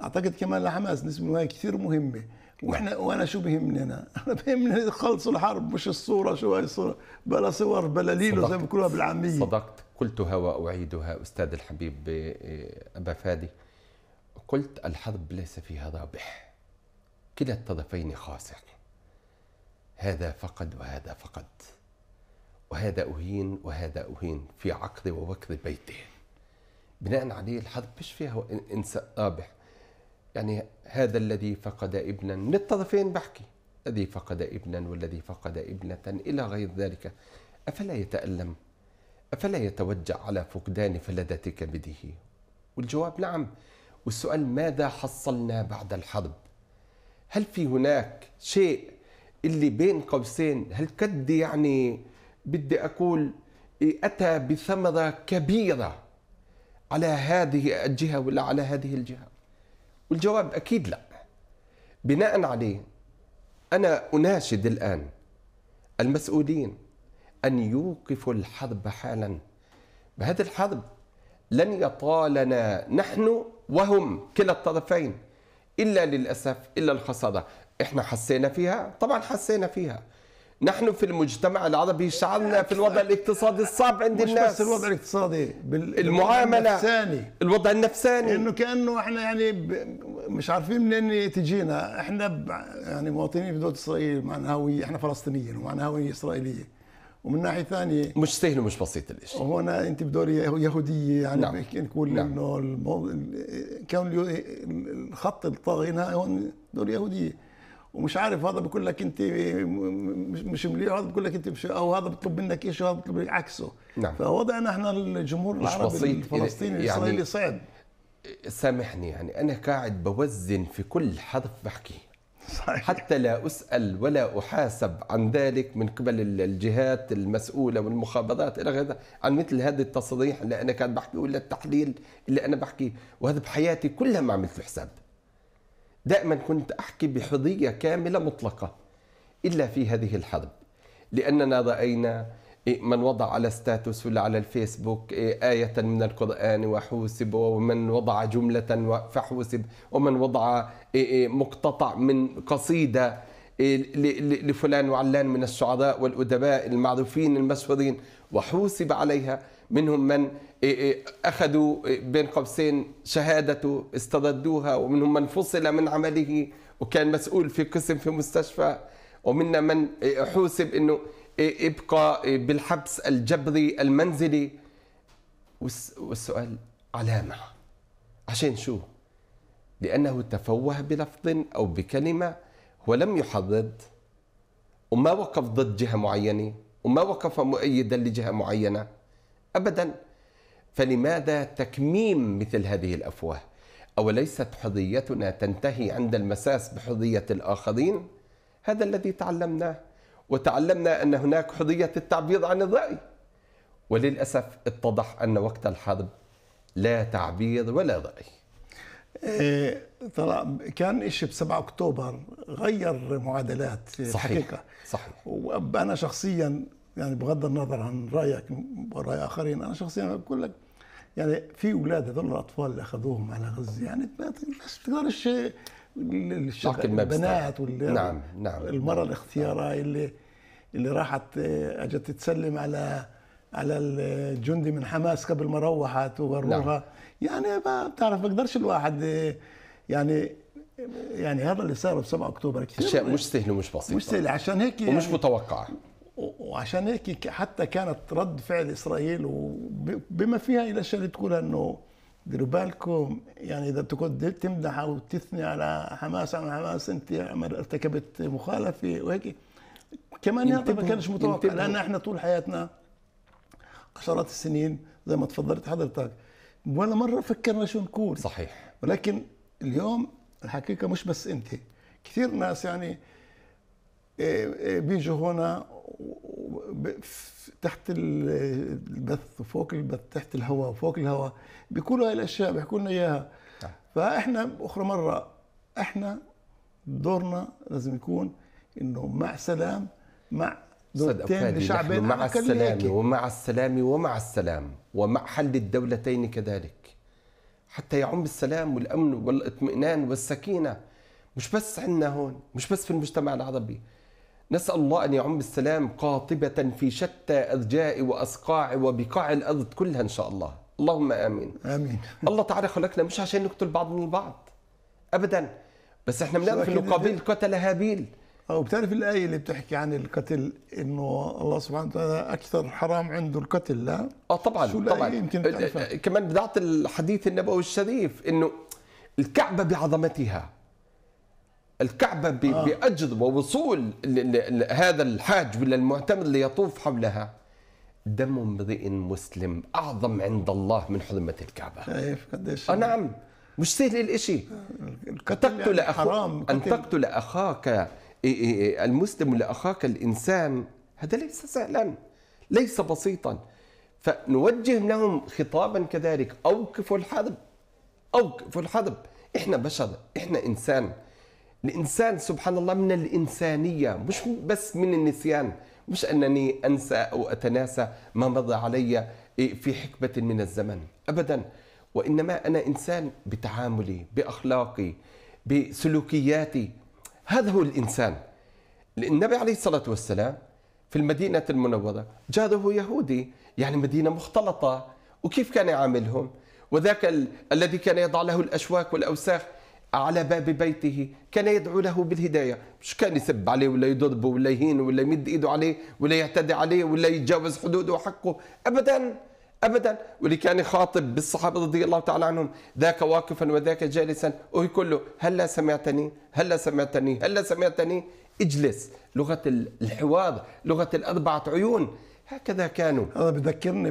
اعتقد كمان لحماس نسبه كثير مهمه نعم. واحنا وانا شو بيهمني انا؟ انا بيهمني خلصوا الحرب مش الصوره شو هاي الصوره بلا صور بلا ليلو زي ما بيقولوها بالعاميه صدقت قلتها واعيدها استاذ الحبيب ابا فادي قلت الحرب ليس فيها رابح كلا الطرفين خاسر هذا فقد وهذا فقد وهذا أهين وهذا أهين في عقر ووكر بيته بناء عليه الحرب مش فيها إنسان رابح يعني هذا الذي فقد ابنا من الطرفين بحكي الذي فقد ابنا والذي فقد ابنة إلى غير ذلك أفلا يتألم أفلا يتوجع على فقدان فلذة كبده والجواب نعم والسؤال ماذا حصلنا بعد الحرب هل في هناك شيء اللي بين قوسين هل كد يعني بدي أقول إيه، أتى بثمرة كبيرة على هذه الجهة ولا على هذه الجهة والجواب أكيد لا بناء عليه أنا أناشد الآن المسؤولين أن يوقفوا الحرب حالا بهذه الحرب لن يطالنا نحن وهم كلا الطرفين إلا للأسف إلا الخسارة إحنا حسينا فيها طبعا حسينا فيها نحن في المجتمع العربي شعرنا في الوضع الاقتصادي الصعب عند مش الناس بس الوضع الاقتصادي بالمعامله النفساني الوضع النفساني انه كانه احنا يعني مش عارفين منين تجينا احنا يعني مواطنين في دوله اسرائيل معنا هويه احنا فلسطينيين ومعنا هويه اسرائيليه ومن ناحيه ثانيه مش سهل ومش بسيط الاشي وهنا انت بدور يهوديه يعني نعم. نقول نعم. انه المو... الخط الطاغي هنا هون دور يهوديه ومش عارف هذا بيقول لك انت مش مش مليح هذا بيقول لك انت مش او هذا بيطلب منك ايش وهذا بيطلب منك عكسه نعم فوضعنا احنا الجمهور العربي الفلسطيني الاسرائيلي يعني صعب سامحني يعني انا قاعد بوزن في كل حرف بحكيه صحيح. حتى لا أسأل ولا أحاسب عن ذلك من قبل الجهات المسؤولة والمخابرات إلى غير عن مثل هذا التصريح اللي أنا كان بحكيه ولا التحليل اللي أنا بحكيه وهذا بحياتي كلها ما عملت حساب دائما كنت أحكي بحضية كاملة مطلقة إلا في هذه الحرب لأننا رأينا إيه، من وضع على ستاتوس ولا على الفيسبوك إيه،, آية من القرآن وحوسب ومن وضع جملة فحوسب ومن وضع إيه، مقتطع من قصيدة لفلان وعلان من الشعراء والأدباء المعروفين المشهورين وحوسب عليها منهم من إيه، إيه، أخذوا إيه، بين قوسين شهادته استردوها ومنهم من فصل من عمله وكان مسؤول في قسم في مستشفى ومنا من حوسب أنه ابقى بالحبس الجبري المنزلي والسؤال علامة عشان شو لأنه تفوه بلفظ أو بكلمة ولم يحرض وما وقف ضد جهة معينة وما وقف مؤيدا لجهة معينة أبدا فلماذا تكميم مثل هذه الأفواه أوليست حظيتنا تنتهي عند المساس بحظية الآخرين هذا الذي تعلمناه وتعلمنا أن هناك حظية التعبير عن الرأي وللأسف اتضح أن وقت الحرب لا تعبير ولا رأي إيه كان شيء ب 7 اكتوبر غير معادلات صحيح الحقيقه صحيح وانا شخصيا يعني بغض النظر عن رايك وراي اخرين انا شخصيا بقول لك يعني في اولاد هذول الاطفال اللي اخذوهم على غزه يعني ما تقدرش البنات وال نعم،, نعم نعم المراه نعم. الاختياره نعم. اللي اللي راحت اجت تسلم على على الجندي من حماس قبل ما روحت وغروها نعم. يعني ما بتعرف ما الواحد يعني يعني هذا اللي صار ب 7 اكتوبر كثير اشياء مش سهله ومش بسيطه مش سهله عشان هيك ومش يعني متوقعه وعشان هيك حتى كانت رد فعل اسرائيل وبما فيها الى الاشياء اللي تقول انه ديروا بالكم يعني اذا تقعد تمدح او تثني على حماس على حماس انت ارتكبت مخالفه وهيك كمان هذا ما كانش متوقع لان احنا طول حياتنا عشرات السنين زي ما تفضلت حضرتك ولا مره فكرنا شو نقول صحيح ولكن اليوم الحقيقه مش بس انت كثير ناس يعني بيجوا هنا تحت البث وفوق البث تحت الهواء وفوق الهواء بيقولوا هاي الاشياء بيحكوا لنا اياها نعم. فاحنا اخرى مره احنا دورنا لازم يكون انه مع سلام مع دولتين مع السلام ومع السلام ومع السلام ومع حل الدولتين كذلك حتى يعم السلام والامن والاطمئنان والسكينه مش بس عندنا هون مش بس في المجتمع العربي نسأل الله أن يعم السلام قاطبة في شتى أذجاء وأسقاع وبقاع الأرض كلها إن شاء الله اللهم آمين آمين الله تعالى خلقنا مش عشان نقتل بعض من البعض أبدا بس احنا بنعرف أنه قابيل قتل هابيل أو بتعرف الآية اللي بتحكي عن القتل إنه الله سبحانه وتعالى أكثر حرام عنده القتل لا؟ آه طبعا شو طبعا يمكن كمان بدعت الحديث النبوي الشريف إنه الكعبة بعظمتها الكعبة آه. بأجر ووصول هذا الحاج ولا المعتمر اللي يطوف حولها دم امرئ مسلم أعظم عند الله من حرمة الكعبة شايف قديش آه، نعم مش سهل الإشي تقتل آه، يعني حرام أن تقتل أخاك المسلم لأخاك الإنسان هذا ليس سهلا ليس بسيطا فنوجه لهم خطابا كذلك أوقفوا الحرب أوقفوا الحرب إحنا بشر إحنا إنسان الانسان سبحان الله من الانسانيه مش بس من النسيان مش انني انسى او اتناسى ما مضى علي في حكمه من الزمن ابدا وانما انا انسان بتعاملي باخلاقي بسلوكياتي هذا هو الانسان النبي عليه الصلاه والسلام في المدينه المنوره جاره يهودي يعني مدينه مختلطه وكيف كان يعاملهم وذاك ال... الذي كان يضع له الاشواك والاوساخ على باب بيته كان يدعو له بالهدايه مش كان يسب عليه ولا يضربه ولا يهين ولا يمد ايده عليه ولا يعتدي عليه ولا يتجاوز حدوده وحقه ابدا ابدا واللي كان يخاطب بالصحابه رضي الله تعالى عنهم ذاك واقفا وذاك جالسا وهي كله هلا سمعتني هلا سمعتني هلا سمعتني اجلس لغه الحوار لغه الاربعه عيون هكذا كانوا هذا بذكرني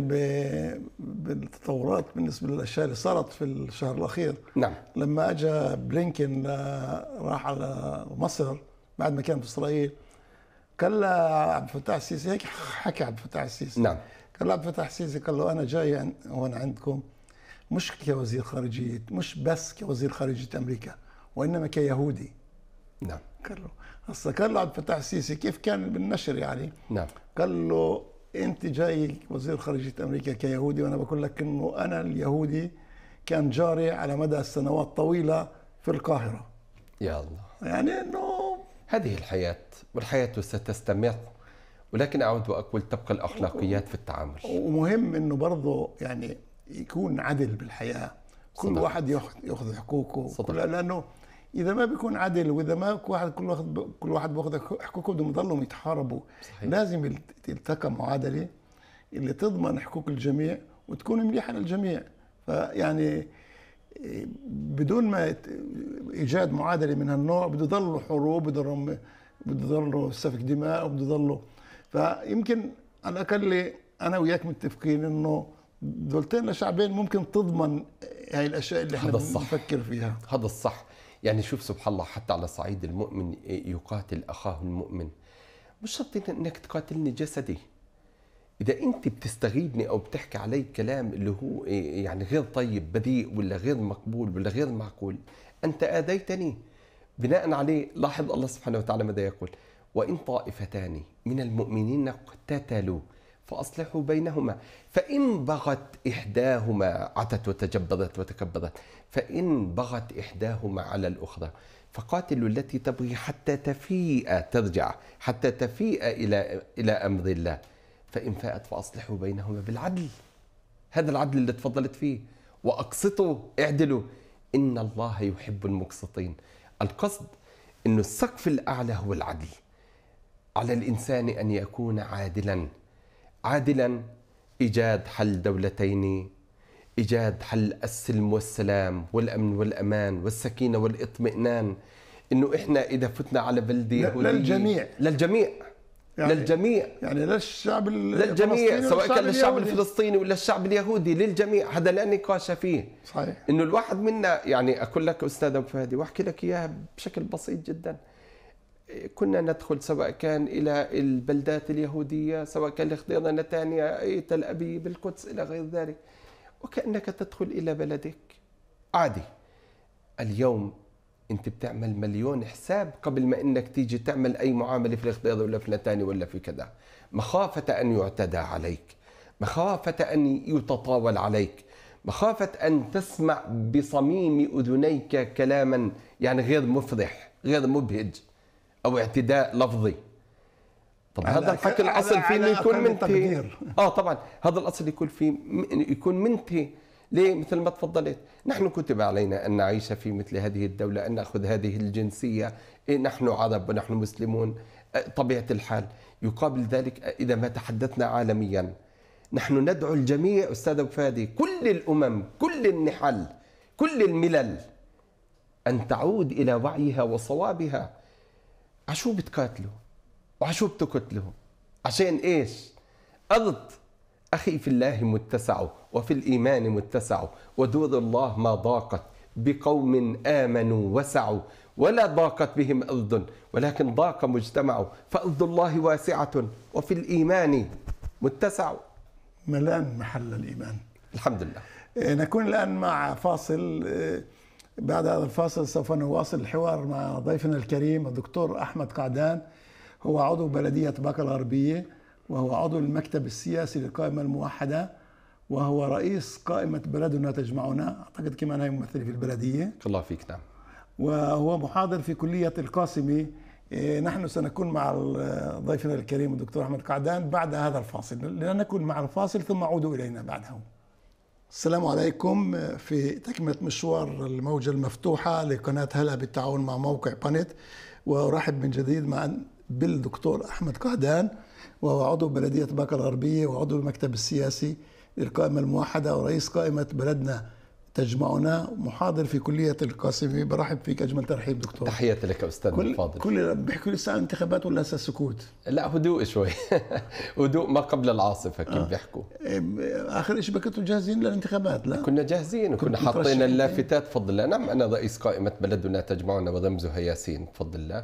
بالتطورات بالنسبه للاشياء اللي صارت في الشهر الاخير نعم لما اجى بلينكن راح على مصر بعد ما كان في اسرائيل قال عبد الفتاح السيسي هيك حكى عبد الفتاح السيسي نعم قال له عبد الفتاح السيسي قال له انا جاي هون عندكم مش كوزير خارجيه مش بس كوزير خارجيه امريكا وانما كيهودي نعم قال له هسه قال له عبد الفتاح السيسي كيف كان بالنشر يعني نعم قال له انت جاي وزير خارجيه امريكا كيهودي وانا بقول لك انه انا اليهودي كان جاري على مدى سنوات طويله في القاهره يا الله يعني انه هذه الحياه والحياه ستستمر ولكن اعود واقول تبقى الاخلاقيات في التعامل ومهم انه برضه يعني يكون عدل بالحياه كل صدق. واحد ياخذ حقوقه صدق. لانه اذا ما بيكون عدل واذا ما كل واحد كل واحد كل واحد بياخذ حقوقه بدهم يضلوا يتحاربوا صحيح. لازم تلتقى معادله اللي تضمن حقوق الجميع وتكون مليحه للجميع فيعني بدون ما ايجاد معادله من هالنوع بده يضلوا حروب بده يضلوا بده يضلوا سفك دماء وبده يضلوا فيمكن على الاقل انا وياك متفقين انه دولتين لشعبين ممكن تضمن هاي الاشياء اللي احنا بنفكر فيها هذا الصح يعني شوف سبحان الله حتى على صعيد المؤمن يقاتل اخاه المؤمن مش شرط انك تقاتلني جسدي اذا انت بتستغيبني او بتحكي علي كلام اللي هو يعني غير طيب بذيء ولا غير مقبول ولا غير معقول انت اذيتني بناء عليه لاحظ الله سبحانه وتعالى ماذا يقول وان طائفتان من المؤمنين اقتتلوا فأصلحوا بينهما فإن بغت إحداهما عتت وتجبضت وتكبضت فإن بغت إحداهما على الأخرى فقاتلوا التي تبغي حتى تفيء ترجع حتى تفيء إلى إلى أمر الله فإن فاءت فأصلحوا بينهما بالعدل هذا العدل اللي تفضلت فيه وأقسطوا اعدلوا إن الله يحب المقسطين القصد أن السقف الأعلى هو العدل على الإنسان أن يكون عادلاً عادلا ايجاد حل دولتين ايجاد حل السلم والسلام والامن والامان والسكينه والاطمئنان انه احنا اذا فتنا على بلده للجميع للجميع يعني للجميع يعني للشعب للجميع سواء كان للشعب الفلسطيني ولا الشعب اليهودي للجميع هذا لا نقاش فيه صحيح انه الواحد منا يعني اقول لك استاذ ابو فهدي واحكي لك اياها بشكل بسيط جدا كنا ندخل سواء كان إلى البلدات اليهودية سواء كان لاختيارنا نتانيا تل أبيب القدس إلى غير ذلك وكأنك تدخل إلى بلدك عادي اليوم أنت بتعمل مليون حساب قبل ما أنك تيجي تعمل أي معاملة في الاختيار ولا في نتانيا ولا في كذا مخافة أن يعتدى عليك مخافة أن يتطاول عليك مخافة أن تسمع بصميم أذنيك كلاما يعني غير مفرح غير مبهج او اعتداء لفظي طب هذا الحكي الاصل فيه انه يكون منتهي اه طبعا هذا الاصل يكون فيه يكون منتهي ليه مثل ما تفضلت نحن كتب علينا أن نعيش في مثل هذه الدولة أن نأخذ هذه الجنسية إيه، نحن عرب ونحن مسلمون أه، طبيعة الحال يقابل ذلك إذا ما تحدثنا عالميا نحن ندعو الجميع أستاذ فادي كل الأمم كل النحل كل الملل أن تعود إلى وعيها وصوابها عشو بتقاتلوا وعشو بتقتلوا عشان ايش ارض اخي في الله متسع وفي الايمان متسع ودور الله ما ضاقت بقوم امنوا وسعوا ولا ضاقت بهم ارض ولكن ضاق مجتمع فارض الله واسعه وفي الايمان متسع ملان محل الايمان الحمد لله نكون الان مع فاصل آه، بعد هذا الفاصل سوف نواصل الحوار مع ضيفنا الكريم الدكتور أحمد قعدان هو عضو بلدية باقة الغربية وهو عضو المكتب السياسي للقائمة الموحدة وهو رئيس قائمة بلدنا تجمعنا أعتقد كمان هي ممثلة في البلدية الله فيك نعم وهو محاضر في كلية القاسمة إيه، نحن سنكون مع ضيفنا الكريم الدكتور أحمد قعدان بعد هذا الفاصل لنكن مع الفاصل ثم عودوا إلينا بعده السلام عليكم في تكملة مشوار الموجة المفتوحة لقناة هلا بالتعاون مع موقع بانيت وأرحب من جديد مع بالدكتور أحمد قعدان وهو عضو بلدية باكا الغربية وعضو المكتب السياسي للقائمة الموحدة ورئيس قائمة بلدنا تجمعنا محاضر في كلية القاسمي برحب فيك أجمل ترحيب دكتور تحياتي لك أستاذ كل الفاضل كل بيحكوا لي ساعة انتخابات ولا هسه سكوت لا هدوء شوي هدوء ما قبل العاصفة كيف آه. بيحكوا إيه، آخر شيء بكتوا جاهزين للانتخابات لا كنا جاهزين وكنا حاطين اللافتات بفضل الله نعم أنا رئيس قائمة بلدنا تجمعنا وغمزها ياسين بفضل الله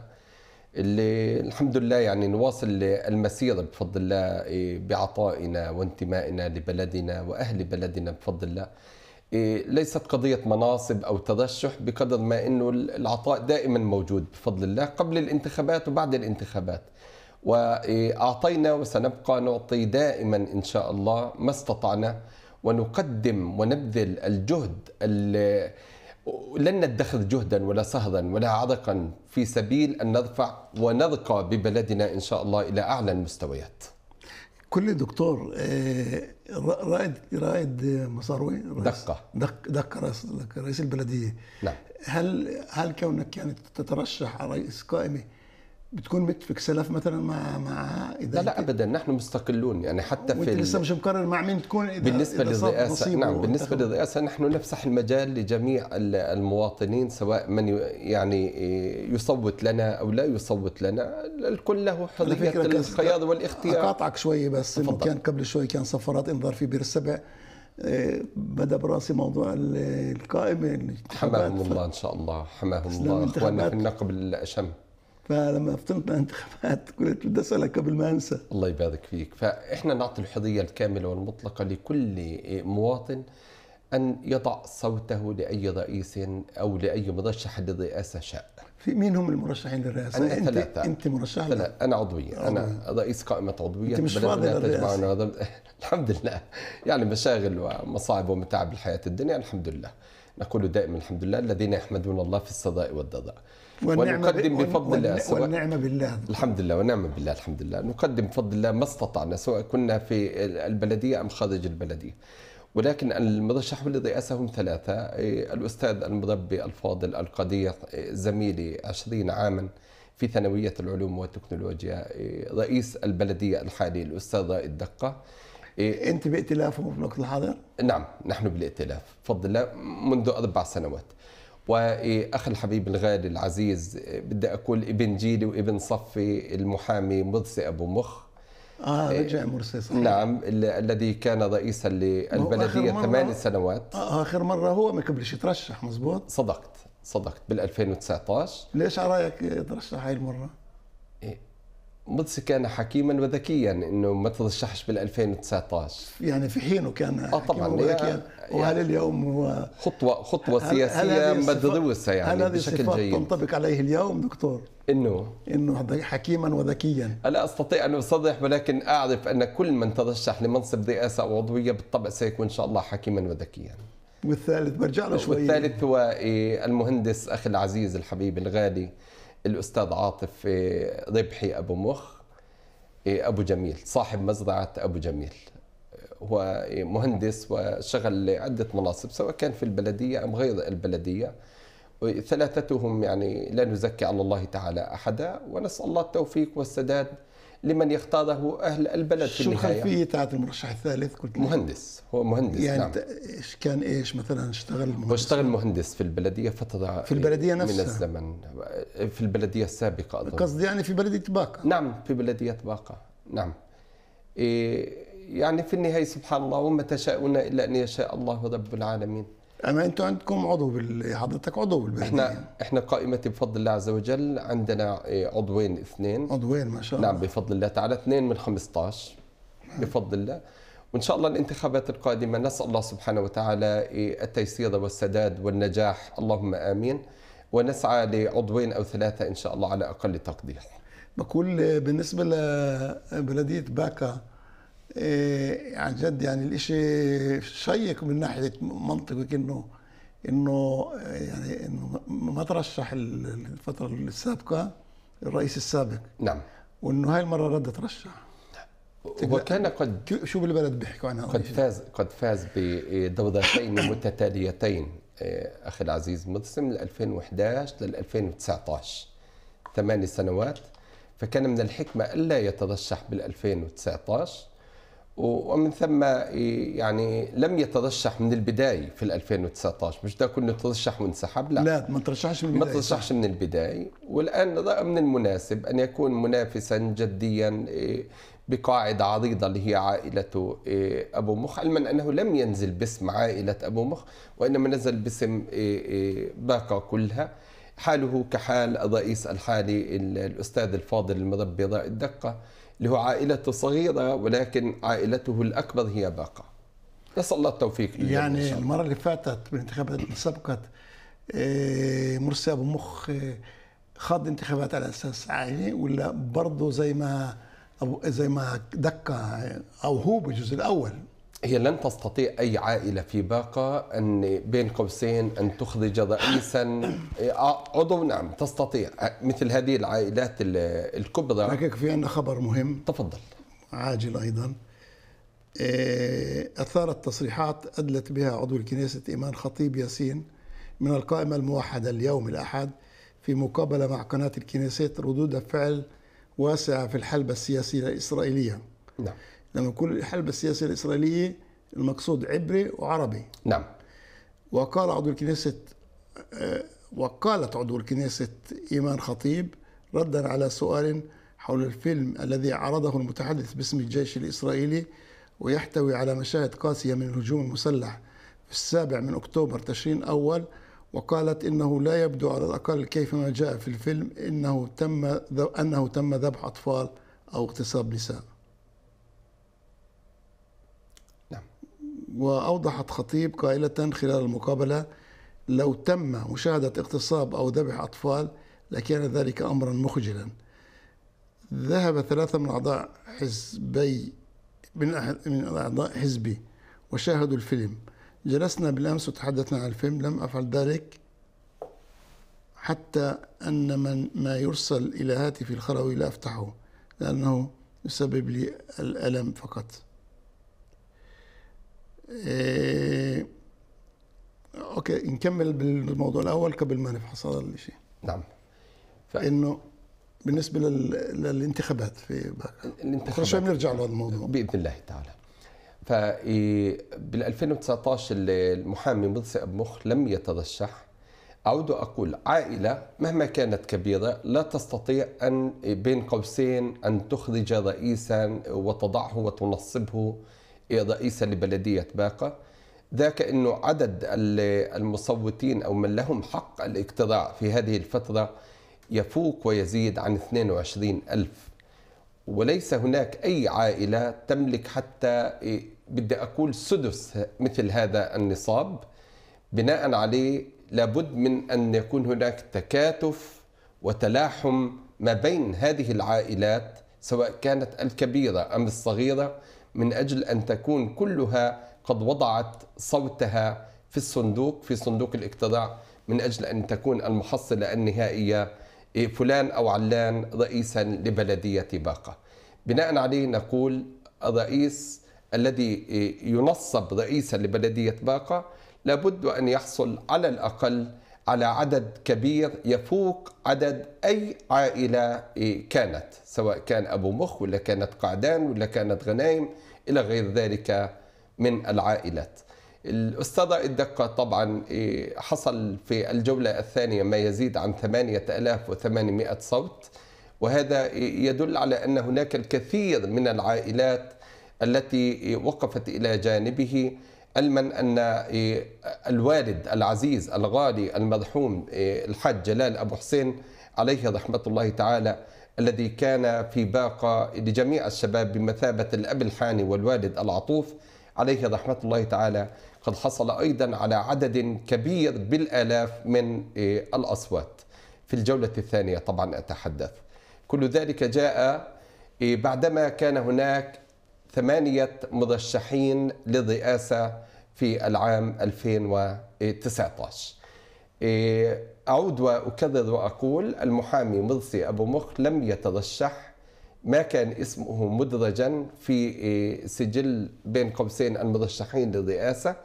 اللي الحمد لله يعني نواصل المسيرة بفضل الله إيه، بعطائنا وانتمائنا لبلدنا وأهل بلدنا بفضل الله إيه، ليست قضية مناصب أو ترشح بقدر ما أنه العطاء دائما موجود بفضل الله قبل الانتخابات وبعد الانتخابات وأعطينا وسنبقى نعطي دائما إن شاء الله ما استطعنا ونقدم ونبذل الجهد لن نتخذ جهدا ولا سهرا ولا عرقا في سبيل أن نرفع ونرقى ببلدنا إن شاء الله إلى أعلى المستويات كل دكتور آه، رائد رائد مصاروي دقة دقة دق رئيس دق رئيس البلدية نعم هل هل كونك يعني تترشح على رئيس قائمة بتكون متفق سلف مثلا مع مع إذا لا لا ابدا نحن مستقلون يعني حتى في لسه مش مقرر مع مين تكون إذا بالنسبه للرئاسه نعم بالنسبه للرئاسه نحن نفسح المجال لجميع المواطنين سواء من يعني إيه، يصوت لنا او لا يصوت لنا الكل له حريه القياده والاختيار اقاطعك شوي بس كان قبل شوي كان صفارات انذار في بير السبع إيه، بدا براسي موضوع القائمه حماهم الله ان شاء الله حماهم الله اخواننا في النقب الاشم فلما فطنت انتخابات قلت بدي اسالك قبل ما انسى الله يبارك فيك فاحنا نعطي الحريه الكامله والمطلقه لكل مواطن ان يضع صوته لاي رئيس او لاي مرشح للرئاسه شاء في مين هم المرشحين للرئاسه؟ أنا ثلاثة. انت مرشح ثلاثة. انا عضوية. عضوية انا رئيس قائمة عضوية انت مش فاضي للرئاسة الحمد لله يعني مشاغل ومصاعب ومتاعب الحياة الدنيا الحمد لله نقول دائما الحمد لله الذين يحمدون الله في الصداء والضراء ونقدم بفضل الله والنعمة بالله الحمد لله ونعم بالله الحمد لله نقدم بفضل الله ما استطعنا سواء كنا في البلدية أم خارج البلدية ولكن المرشحون للرئاسة هم ثلاثة إيه، الأستاذ المربي الفاضل القدير إيه، زميلي عشرين عاما في ثانوية العلوم والتكنولوجيا إيه، رئيس البلدية الحالي الأستاذ رائد دقة أنت بائتلاف الوقت الحاضر؟ نعم نحن بالائتلاف بفضل الله منذ أربع سنوات واخي الحبيب الغالي العزيز بدي اقول ابن جيلي وابن صفي المحامي مرسي ابو مخ اه, آه، رجع مرسي صحيح نعم الذي كان رئيسا للبلديه ثمان سنوات آه، اخر مره هو ما قبلش يترشح مزبوط صدقت صدقت بال 2019 ليش على رايك ترشح هاي المره؟ إيه، مرسي كان حكيما وذكيا انه ما ترشحش بال 2019 يعني في حينه كان اه طبعا وهل يعني. اليوم هو خطوه خطوه سياسيه مدروسة يعني هل هذه بشكل جيد تنطبق عليه اليوم دكتور؟ انه انه حكيما وذكيا لا استطيع ان اصرح ولكن اعرف ان كل من ترشح لمنصب رئاسه او عضويه بالطبع سيكون ان شاء الله حكيما وذكيا والثالث برجع له شوي والثالث هو إيه، المهندس اخي العزيز الحبيب الغالي الاستاذ عاطف إيه، ربحي ابو مخ إيه، ابو جميل صاحب مزرعه ابو جميل هو مهندس وشغل لعدة مناصب سواء كان في البلدية أم غير البلدية ثلاثتهم يعني لا نزكي على الله تعالى أحدا ونسأل الله التوفيق والسداد لمن يختاره أهل البلد في النهاية شو الخلفية تاعت المرشح الثالث قلت مهندس هو مهندس يعني نعم. إيش كان إيش مثلا اشتغل مهندس هو اشتغل مهندس في البلدية فترة في البلدية نفسها من الزمن في البلدية السابقة أظن قصدي يعني في بلدية باقة نعم في بلدية باقة نعم إيه يعني في النهايه سبحان الله وما تشاؤون الا ان يشاء الله رب العالمين. اما انتم عندكم عضو حضرتك عضو بالبلديه احنا احنا قائمه بفضل الله عز وجل عندنا إيه، عضوين اثنين عضوين ما شاء الله نعم بفضل الله تعالى اثنين من 15 بفضل الله وان شاء الله الانتخابات القادمه نسال الله سبحانه وتعالى إيه، التيسير والسداد والنجاح اللهم امين ونسعى لعضوين او ثلاثه ان شاء الله على اقل تقدير. بقول بالنسبه لبلديه باكا إيه، عن جد يعني الاشي شيق من ناحيه منطقه انه انه إيه، يعني انه ما ترشح الفتره السابقه الرئيس السابق نعم وانه هاي المره رد ترشح وكان قد شو بالبلد بيحكوا عنها قد فاز قد فاز بدورتين متتاليتين إيه، اخي العزيز مسلم من 2011 لل 2019 ثماني سنوات فكان من الحكمه الا يترشح بال 2019 ومن ثم يعني لم يترشح من البداية في 2019 مش ده كنا ترشح وانسحب لا لا ما ترشحش من البداية ما ترشحش من البداية والآن رأى من المناسب أن يكون منافسا جديا إيه، بقاعدة عريضة اللي هي عائلة إيه، أبو مخ علما أنه لم ينزل باسم عائلة أبو مخ وإنما نزل باسم إيه، باقة كلها حاله كحال الرئيس الحالي الأستاذ الفاضل المربي رائد دقة اللي هو عائلته صغيرة ولكن عائلته الأكبر هي باقة نسأل الله التوفيق يعني المرة اللي فاتت بالانتخابات اللي سبقت آه، مرسي أبو مخ آه، خاض انتخابات على أساس عائلي ولا برضه زي ما زي ما دق آه، أو هو بالجزء الأول هي لن تستطيع أي عائلة في باقة أن بين قوسين أن تخرج رئيسا آه، عضو نعم تستطيع آه، مثل هذه العائلات الكبرى لكن في عندنا خبر مهم تفضل عاجل أيضا آه، أثارت تصريحات أدلت بها عضو الكنيسة إيمان خطيب ياسين من القائمة الموحدة اليوم الأحد في مقابلة مع قناة الكنيسة ردود فعل واسعة في الحلبة السياسية الإسرائيلية نعم لما كل الحلبة السياسية الإسرائيلية المقصود عبري وعربي نعم وقال عضو الكنيسة آه، وقالت عضو الكنيسة إيمان خطيب ردا على سؤال حول الفيلم الذي عرضه المتحدث باسم الجيش الإسرائيلي ويحتوي على مشاهد قاسية من الهجوم المسلح في السابع من أكتوبر تشرين أول وقالت إنه لا يبدو على الأقل كيفما جاء في الفيلم إنه تم أنه تم ذبح أطفال أو اغتصاب نساء وأوضحت خطيب قائلة خلال المقابلة لو تم مشاهدة اغتصاب أو ذبح أطفال لكان ذلك أمرا مخجلا ذهب ثلاثة من أعضاء حزبي من أعضاء حزبي وشاهدوا الفيلم جلسنا بالأمس وتحدثنا عن الفيلم لم أفعل ذلك حتى أن من ما يرسل إلى هاتفي الخلوي لا أفتحه لأنه يسبب لي الألم فقط إيه اوكي نكمل بالموضوع الاول قبل ما نفحص هذا الشيء نعم ف... انه بالنسبه لل... للانتخابات في الانتخابات شوي بنرجع له الموضوع باذن الله تعالى ف بال 2019 المحامي مرسي ابو مخ لم يترشح أعود أقول عائلة مهما كانت كبيرة لا تستطيع أن بين قوسين أن تخرج رئيسا وتضعه وتنصبه رئيسا لبلدية باقة ذاك أنه عدد المصوتين أو من لهم حق الاقتراع في هذه الفترة يفوق ويزيد عن 22 ألف وليس هناك أي عائلة تملك حتى بدي أقول سدس مثل هذا النصاب بناء عليه لابد من أن يكون هناك تكاتف وتلاحم ما بين هذه العائلات سواء كانت الكبيرة أم الصغيرة من اجل ان تكون كلها قد وضعت صوتها في الصندوق في صندوق الاقتراع من اجل ان تكون المحصله النهائيه إيه، فلان او علان رئيسا لبلديه باقه. بناء عليه نقول الرئيس الذي إيه، ينصب رئيسا لبلديه باقه لابد ان يحصل على الاقل على عدد كبير يفوق عدد اي عائله إيه، كانت سواء كان ابو مخ ولا كانت قعدان ولا كانت غنايم إلى غير ذلك من العائلات الأستاذة الدقة طبعا إيه، حصل في الجولة الثانية ما يزيد عن 8800 صوت وهذا يدل على أن هناك الكثير من العائلات التي وقفت إلى جانبه علما أن إيه، الوالد العزيز الغالي المرحوم إيه، الحاج جلال أبو حسين عليه رحمة الله تعالى الذي كان في باقة لجميع الشباب بمثابة الأب الحاني والوالد العطوف عليه رحمة الله تعالى قد حصل أيضا على عدد كبير بالآلاف من إيه، الأصوات في الجولة الثانية طبعا أتحدث كل ذلك جاء إيه، بعدما كان هناك ثمانية مرشحين للرئاسة في العام 2019 أعود وأكرر وأقول المحامي مرسي أبو مخ لم يترشح ما كان اسمه مدرجا في إيه، سجل بين قوسين المرشحين للرئاسة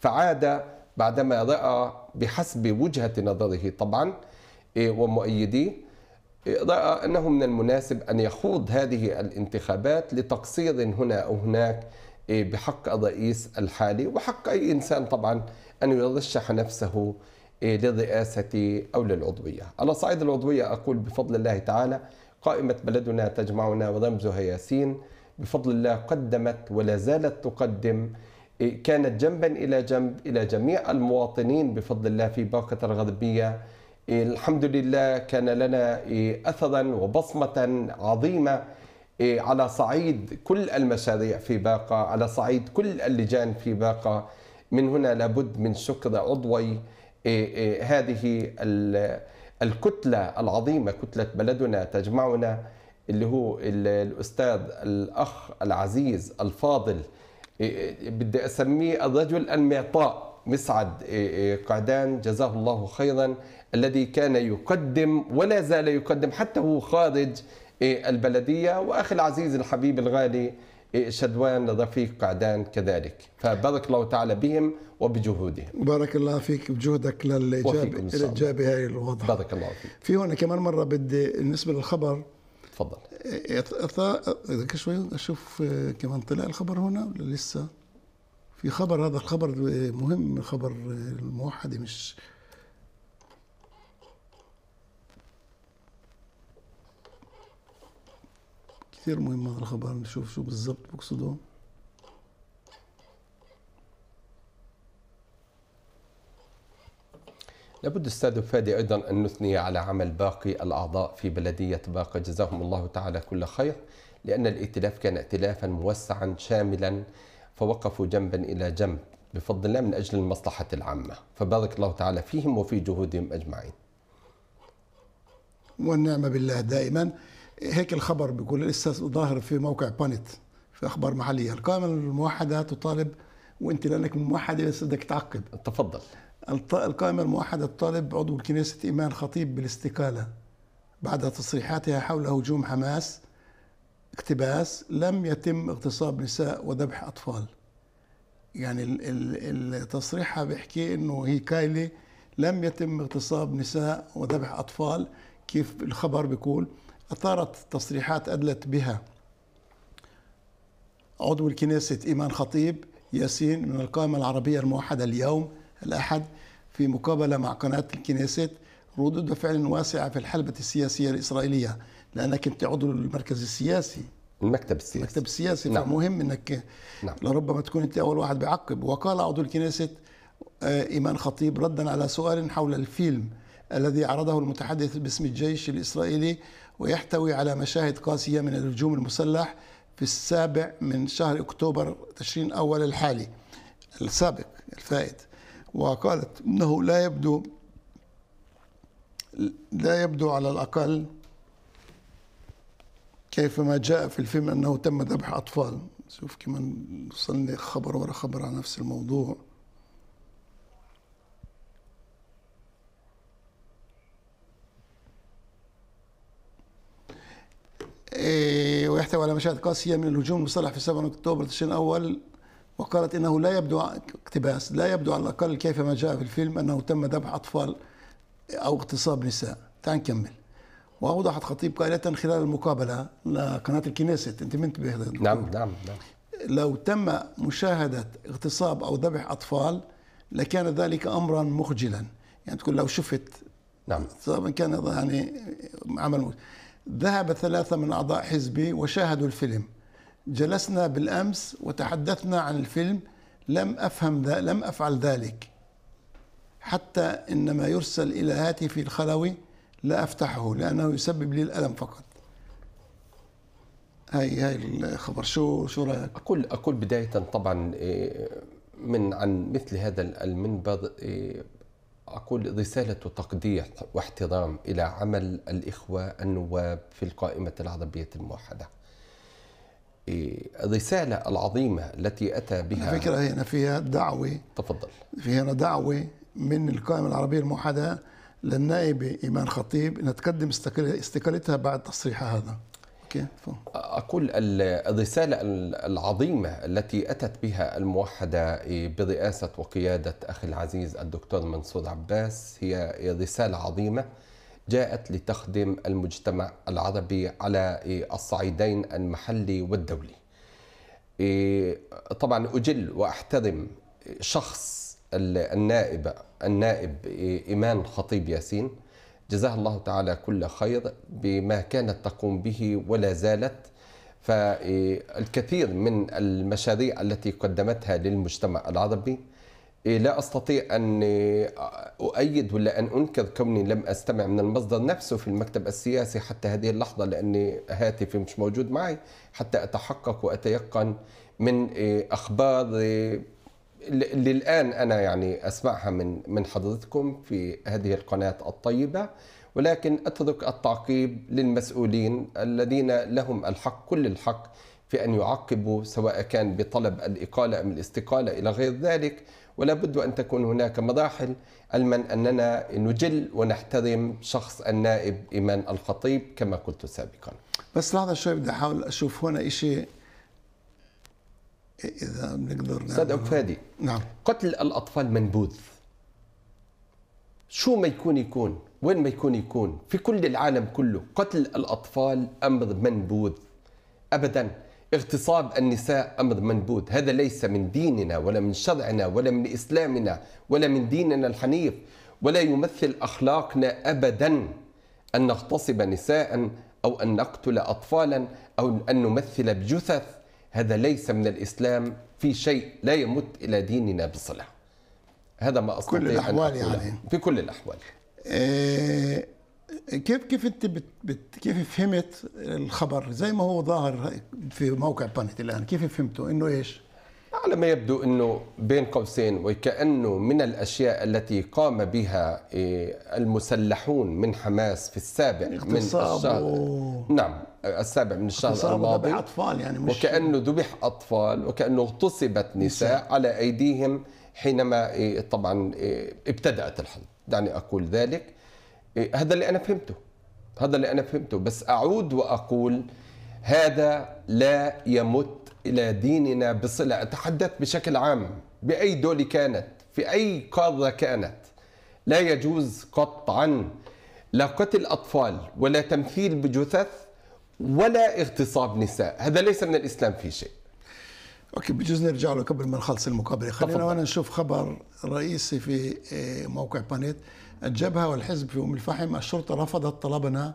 فعاد بعدما رأى بحسب وجهة نظره طبعا إيه، ومؤيديه إيه، رأى أنه من المناسب أن يخوض هذه الانتخابات لتقصير هنا أو هناك بحق الرئيس الحالي وحق أي إنسان طبعا أن يرشح نفسه إيه، للرئاسة أو للعضوية على صعيد العضوية أقول بفضل الله تعالى قائمة بلدنا تجمعنا ورمزها ياسين بفضل الله قدمت ولا زالت تقدم إيه، كانت جنبا إلى جنب إلى جميع المواطنين بفضل الله في باقة الغربية إيه، الحمد لله كان لنا أثرا وبصمة عظيمة على صعيد كل المشاريع في باقة على صعيد كل اللجان في باقة من هنا لابد من شكر عضوي إيه، إيه، هذه الكتلة العظيمة كتلة بلدنا تجمعنا اللي هو الأستاذ الأخ العزيز الفاضل إيه، بدي أسميه الرجل المعطاء مسعد قعدان جزاه الله خيرا الذي كان يقدم ولا زال يقدم حتى هو خارج البلدية وأخي العزيز الحبيب الغالي شدوان رفيق قعدان كذلك فبارك الله تعالى بهم وبجهودهم بارك الله فيك بجهدك للإجابة الإجابة هاي الواضحة بارك الله فيك في هون كمان مرة بدي بالنسبة للخبر تفضل ذاك شوي أشوف آه، كمان طلع الخبر هنا ولا لسه في خبر هذا الخبر آه، مهم خبر آه، الموحدة مش كثير مهم هذا الخبر نشوف شو بالضبط بقصده لابد استاذ فادي ايضا ان نثني على عمل باقي الاعضاء في بلديه باقه جزاهم الله تعالى كل خير لان الائتلاف كان ائتلافا موسعا شاملا فوقفوا جنبا الى جنب بفضل الله من اجل المصلحه العامه فبارك الله تعالى فيهم وفي جهودهم اجمعين والنعمه بالله دائما هيك الخبر بيقول لسه ظاهر في موقع بانت في اخبار محليه القائمه الموحده تطالب وانت لانك موحده بس بدك تعقب تفضل القائمه الموحده تطالب عضو الكنيسة ايمان خطيب بالاستقاله بعد تصريحاتها حول هجوم حماس اقتباس لم يتم اغتصاب نساء وذبح اطفال يعني التصريحها بيحكي انه هي كايله لم يتم اغتصاب نساء وذبح اطفال كيف الخبر بيقول أثارت تصريحات أدلت بها عضو الكنيسة إيمان خطيب ياسين من القائمة العربية الموحدة اليوم الأحد في مقابلة مع قناة الكنيسة ردود فعل واسعة في الحلبة السياسية الإسرائيلية لأنك أنت عضو المركز السياسي المكتب السياسي المكتب السياسي نعم. فمهم أنك نعم. لربما تكون أنت أول واحد بعقب وقال عضو الكنيسة آه، إيمان خطيب ردا على سؤال حول الفيلم الذي عرضه المتحدث باسم الجيش الإسرائيلي ويحتوي على مشاهد قاسية من الهجوم المسلح في السابع من شهر أكتوبر تشرين أول الحالي السابق الفائت وقالت إنه لا يبدو لا يبدو على الأقل كيفما جاء في الفيلم أنه تم ذبح أطفال شوف كمان وصلني خبر ورا خبر عن نفس الموضوع إيه، ويحتوي على مشاهد قاسية من الهجوم المصطلح في 7 أكتوبر تشرين الأول وقالت إنه لا يبدو اقتباس لا يبدو على الأقل كيف ما جاء في الفيلم أنه تم ذبح أطفال أو اغتصاب نساء تعال نكمل وأوضحت خطيب قائلة خلال المقابلة لقناة الكنيست أنت منتبه نعم نعم نعم لو تم مشاهدة اغتصاب أو ذبح أطفال لكان ذلك أمرا مخجلا يعني تقول لو شفت نعم طبعا كان يعني عمل مخجل. ذهب ثلاثة من أعضاء حزبي وشاهدوا الفيلم جلسنا بالأمس وتحدثنا عن الفيلم لم أفهم ذا لم أفعل ذلك حتى إن ما يرسل إلى هاتفي الخلوي لا أفتحه لأنه يسبب لي الألم فقط هاي هاي الخبر شو شو رايك؟ اقول اقول بدايه طبعا إيه، من عن مثل هذا المنبر إيه، أقول رسالة تقدير واحترام إلى عمل الإخوة النواب في القائمة العربية الموحدة الرسالة إيه، العظيمة التي أتى بها على فكرة هنا فيها دعوة تفضل في هنا دعوة من القائمة العربية الموحدة للنائبة إيمان خطيب أن تقدم استقالتها بعد تصريحها هذا اقول الرساله العظيمه التي اتت بها الموحده برئاسه وقياده اخي العزيز الدكتور منصور عباس هي رساله عظيمه جاءت لتخدم المجتمع العربي على الصعيدين المحلي والدولي. إيه، طبعا اجل واحترم شخص النائب النائب ايمان خطيب ياسين جزاها الله تعالى كل خير بما كانت تقوم به ولا زالت فالكثير من المشاريع التي قدمتها للمجتمع العربي إيه، لا استطيع ان اؤيد ولا ان انكر كوني لم استمع من المصدر نفسه في المكتب السياسي حتى هذه اللحظه لان هاتفي مش موجود معي حتى اتحقق واتيقن من إيه، اخبار إيه، للان انا يعني اسمعها من من حضرتكم في هذه القناه الطيبه ولكن اترك التعقيب للمسؤولين الذين لهم الحق كل الحق في ان يعقبوا سواء كان بطلب الاقاله ام الاستقاله الى غير ذلك ولا بد ان تكون هناك مراحل علما اننا نجل ونحترم شخص النائب ايمان الخطيب كما قلت سابقا. بس لحظه شوي بدي احاول اشوف هنا شيء اذا بنقدر استاذ فادي نعم قتل الاطفال منبوذ شو ما يكون يكون وين ما يكون يكون في كل العالم كله قتل الاطفال امر منبوذ ابدا اغتصاب النساء امر منبوذ هذا ليس من ديننا ولا من شرعنا ولا من اسلامنا ولا من ديننا الحنيف ولا يمثل اخلاقنا ابدا ان نغتصب نساء او ان نقتل اطفالا او ان نمثل بجثث هذا ليس من الإسلام في شيء لا يمت إلى ديننا بصلة هذا ما أستطيع كل الأحوال يعني في كل الأحوال إيه كيف كيف انت بت بت كيف فهمت الخبر زي ما هو ظاهر في موقع بانت الان كيف فهمته انه ايش؟ على ما يبدو انه بين قوسين وكانه من الاشياء التي قام بها إيه، المسلحون من حماس في السابع من الشهر و... نعم السابع من الشهر الماضي اطفال يعني مش وكانه ذبح اطفال وكانه اغتصبت نساء نساء. على ايديهم حينما إيه، طبعا إيه، ابتدات الحرب دعني اقول ذلك هذا اللي انا فهمته هذا اللي انا فهمته بس اعود واقول هذا لا يمت إلى ديننا بصلة أتحدث بشكل عام بأي دولة كانت في أي قارة كانت لا يجوز قطعا لا قتل أطفال ولا تمثيل بجثث ولا اغتصاب نساء هذا ليس من الإسلام في شيء اوكي بجوز نرجع له قبل ما نخلص المقابله خلينا وانا نشوف خبر رئيسي في آه، موقع بانيت الجبهه والحزب في ام الفحم الشرطه رفضت طلبنا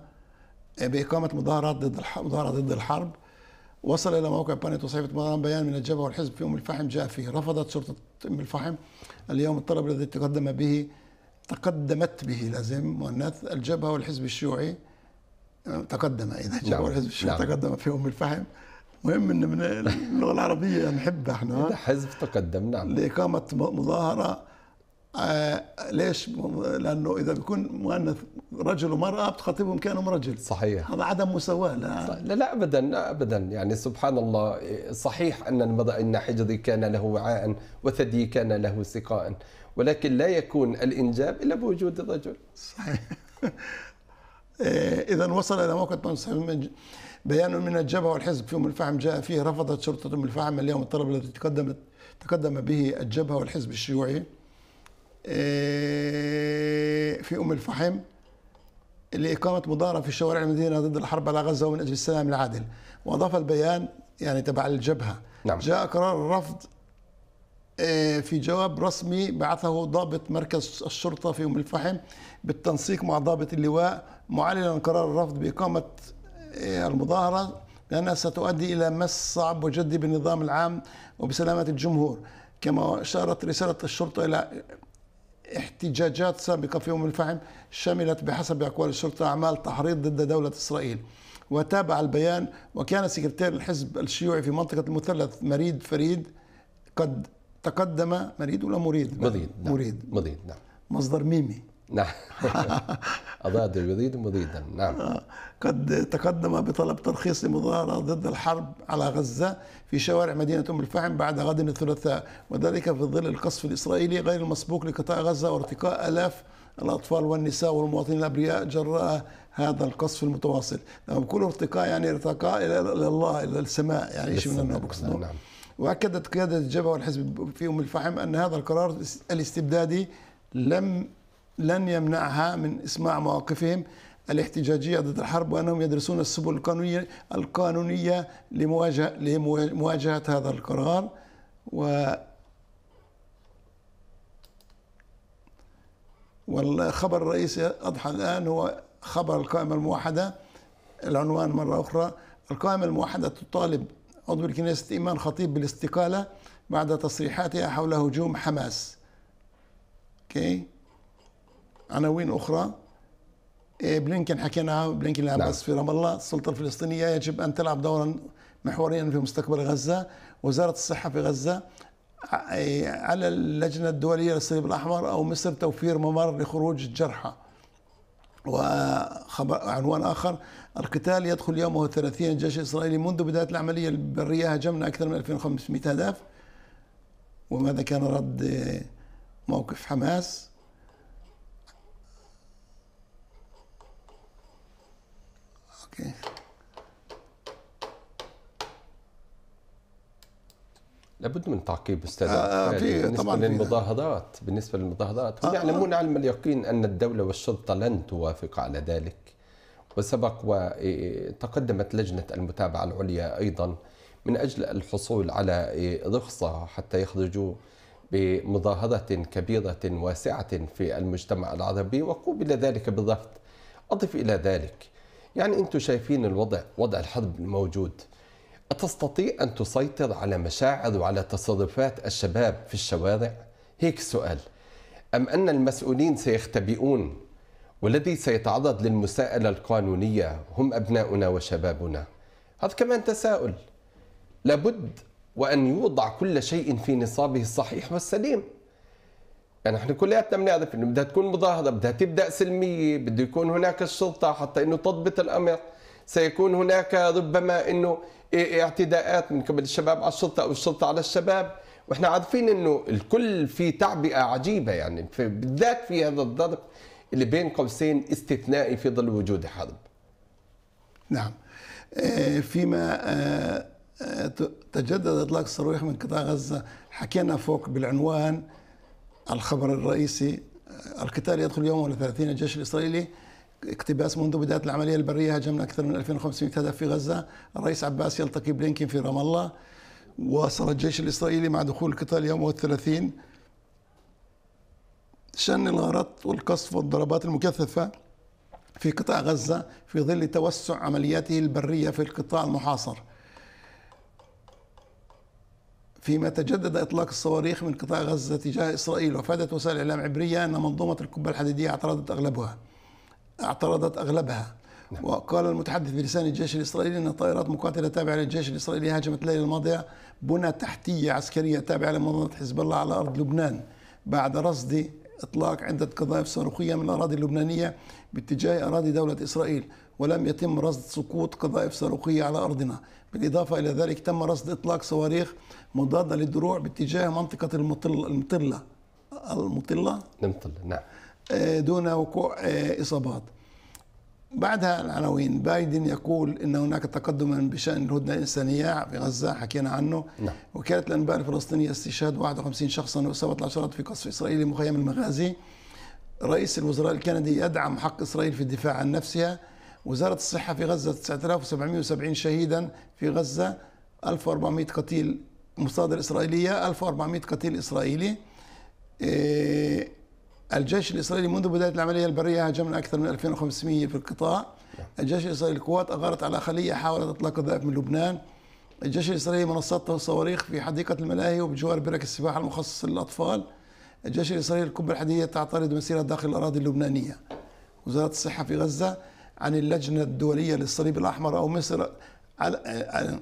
آه، باقامه مظاهرات ضد مظاهره ضد الحرب وصل إلى موقع بانيت وصحيفة مغرم بيان من الجبهة والحزب في أم الفحم جاء فيه رفضت شرطة أم الفحم اليوم الطلب الذي تقدم به تقدمت به لازم مؤنث الجبهة والحزب الشيوعي تقدم إذا الجبهه نعم، والحزب الشيوعي نعم. تقدم في أم الفحم مهم ان من اللغه العربيه نحبها احنا حزب تقدم نعم لاقامه مظاهره آه، ليش؟ لانه اذا بيكون مؤنث رجل ومراه بتخاطبهم كانهم رجل صحيح هذا عدم مساواه لا. لا لا ابدا ابدا يعني سبحان الله صحيح ان ان حجري كان له وعاء وثدي كان له سقاء ولكن لا يكون الانجاب الا بوجود الرجل صحيح آه، اذا وصل الى موقع بيان من الجبهه والحزب في ام الفحم جاء فيه رفضت شرطه ام الفحم اليوم الطلب الذي تقدمت تقدم به الجبهه والحزب الشيوعي آه، في أم الفحم لإقامة مظاهرة في شوارع المدينة ضد الحرب على غزة ومن أجل السلام العادل وأضاف البيان يعني تبع الجبهة نعم. جاء قرار الرفض آه، في جواب رسمي بعثه ضابط مركز الشرطة في أم الفحم بالتنسيق مع ضابط اللواء معللا قرار الرفض بإقامة آه، المظاهرة لأنها ستؤدي إلى مس صعب وجدي بالنظام العام وبسلامة الجمهور كما أشارت رسالة الشرطة إلى احتجاجات سابقة في أم الفحم شملت بحسب أقوال الشرطة أعمال تحريض ضد دولة إسرائيل وتابع البيان وكان سكرتير الحزب الشيوعي في منطقة المثلث مريد فريد قد تقدم مريد ولا مريد؟ مريد نعم مريد نعم مصدر ميمي نعم أضاد يريد مريدا نعم قد تقدم بطلب ترخيص لمظاهرة ضد الحرب على غزة في شوارع مدينة أم الفحم بعد غد الثلاثاء وذلك في ظل القصف الإسرائيلي غير المسبوق لقطاع غزة وارتقاء آلاف الأطفال والنساء والمواطنين الأبرياء جراء هذا القصف المتواصل لما نعم، كل ارتقاء يعني ارتقاء إلى الله إلى السماء يعني شيء من نعم،, نعم وأكدت قيادة الجبهة والحزب في أم الفحم أن هذا القرار الاستبدادي لم لن يمنعها من إسماع مواقفهم الاحتجاجية ضد الحرب وأنهم يدرسون السبل القانونية القانونية لمواجهة, لمواجهة هذا القرار و والخبر الرئيسي أضحى الآن هو خبر القائمة الموحدة العنوان مرة أخرى القائمة الموحدة تطالب عضو الكنيسة إيمان خطيب بالاستقالة بعد تصريحاتها حول هجوم حماس. اوكي okay. عناوين أخرى إيه، بلينكن حكيناها بلينكن لها نعم. بس في رام الله السلطة الفلسطينية يجب أن تلعب دورا محوريا في مستقبل غزة وزارة الصحة في غزة إيه، على اللجنة الدولية للصليب الأحمر أو مصر توفير ممر لخروج الجرحى وخبر عنوان آخر القتال يدخل يومه 30 الجيش الإسرائيلي منذ بداية العملية البرية هجمنا أكثر من 2500 هدف وماذا كان رد موقف حماس اوكي لابد من تعقيب استاذ آه, آه، بالنسبه طبعا للمظاهرات بالنسبه للمظاهرات هم آه يعلمون آه. علم اليقين ان الدوله والشرطه لن توافق على ذلك وسبق وتقدمت لجنه المتابعه العليا ايضا من اجل الحصول على رخصه حتى يخرجوا بمظاهره كبيره واسعه في المجتمع العربي وقوبل ذلك بالضبط اضف الى ذلك يعني أنتم شايفين الوضع وضع الحرب الموجود أتستطيع أن تسيطر على مشاعر وعلى تصرفات الشباب في الشوارع؟ هيك السؤال أم أن المسؤولين سيختبئون والذي سيتعرض للمساءلة القانونية هم أبناؤنا وشبابنا هذا كمان تساؤل لابد وأن يوضع كل شيء في نصابه الصحيح والسليم يعني احنا كلياتنا بنعرف انه بدها تكون مضاهره بدها تبدا سلميه بده يكون هناك السلطه حتى انه تضبط الامر سيكون هناك ربما انه اعتداءات من قبل الشباب على السلطه او السلطه على الشباب واحنا عارفين انه الكل في تعبئه عجيبه يعني بالذات في هذا الظرف اللي بين قوسين استثنائي في ظل وجود حرب. نعم. آه، فيما آه، آه، تجدد اطلاق الصواريخ من قطاع غزه حكينا فوق بالعنوان الخبر الرئيسي آه، القتال يدخل يوم 30 الجيش الإسرائيلي اقتباس منذ بداية العملية البرية هاجمنا أكثر من 2500 هدف في غزة الرئيس عباس يلتقي بلينكين في رام الله واصل الجيش الإسرائيلي مع دخول القتال يوم 30 شن الغارات والقصف والضربات المكثفة في قطاع غزة في ظل توسع عملياته البرية في القطاع المحاصر فيما تجدد إطلاق الصواريخ من قطاع غزة تجاه إسرائيل وفادت وسائل إعلام عبرية أن منظومة القبة الحديدية اعترضت أغلبها اعترضت أغلبها نعم. وقال المتحدث بلسان الجيش الإسرائيلي أن طائرات مقاتلة تابعة للجيش الإسرائيلي هاجمت الليلة الماضية بنى تحتية عسكرية تابعة لمنظمة حزب الله على أرض لبنان بعد رصد إطلاق عدة قذائف صاروخية من الأراضي اللبنانية باتجاه أراضي دولة إسرائيل ولم يتم رصد سقوط قذائف صاروخية على أرضنا بالإضافة إلى ذلك تم رصد إطلاق صواريخ مضادة للدروع باتجاه منطقة المطلة المطلة المطلة المطلة نعم آه، دون وقوع آه، إصابات بعدها العناوين بايدن يقول ان هناك تقدما بشان الهدنه الانسانيه في غزه حكينا عنه نعم. وكاله الانباء الفلسطينيه استشهاد 51 شخصا واصابه العشرات في قصف اسرائيلي مخيم المغازي رئيس الوزراء الكندي يدعم حق اسرائيل في الدفاع عن نفسها وزارة الصحة في غزة 9770 شهيدا في غزة 1400 قتيل مصادر إسرائيلية 1400 قتيل إسرائيلي إيه، الجيش الإسرائيلي منذ بداية العملية البرية هاجمنا أكثر من 2500 في القطاع الجيش الإسرائيلي القوات أغارت على خلية حاولت إطلاق قذائف من لبنان الجيش الإسرائيلي منصات صواريخ في حديقة الملاهي وبجوار برك السباحة المخصصة للأطفال الجيش الإسرائيلي القبة الحديدية تعترض مسيرة داخل الأراضي اللبنانية وزارة الصحة في غزة عن اللجنه الدوليه للصليب الاحمر او مصر على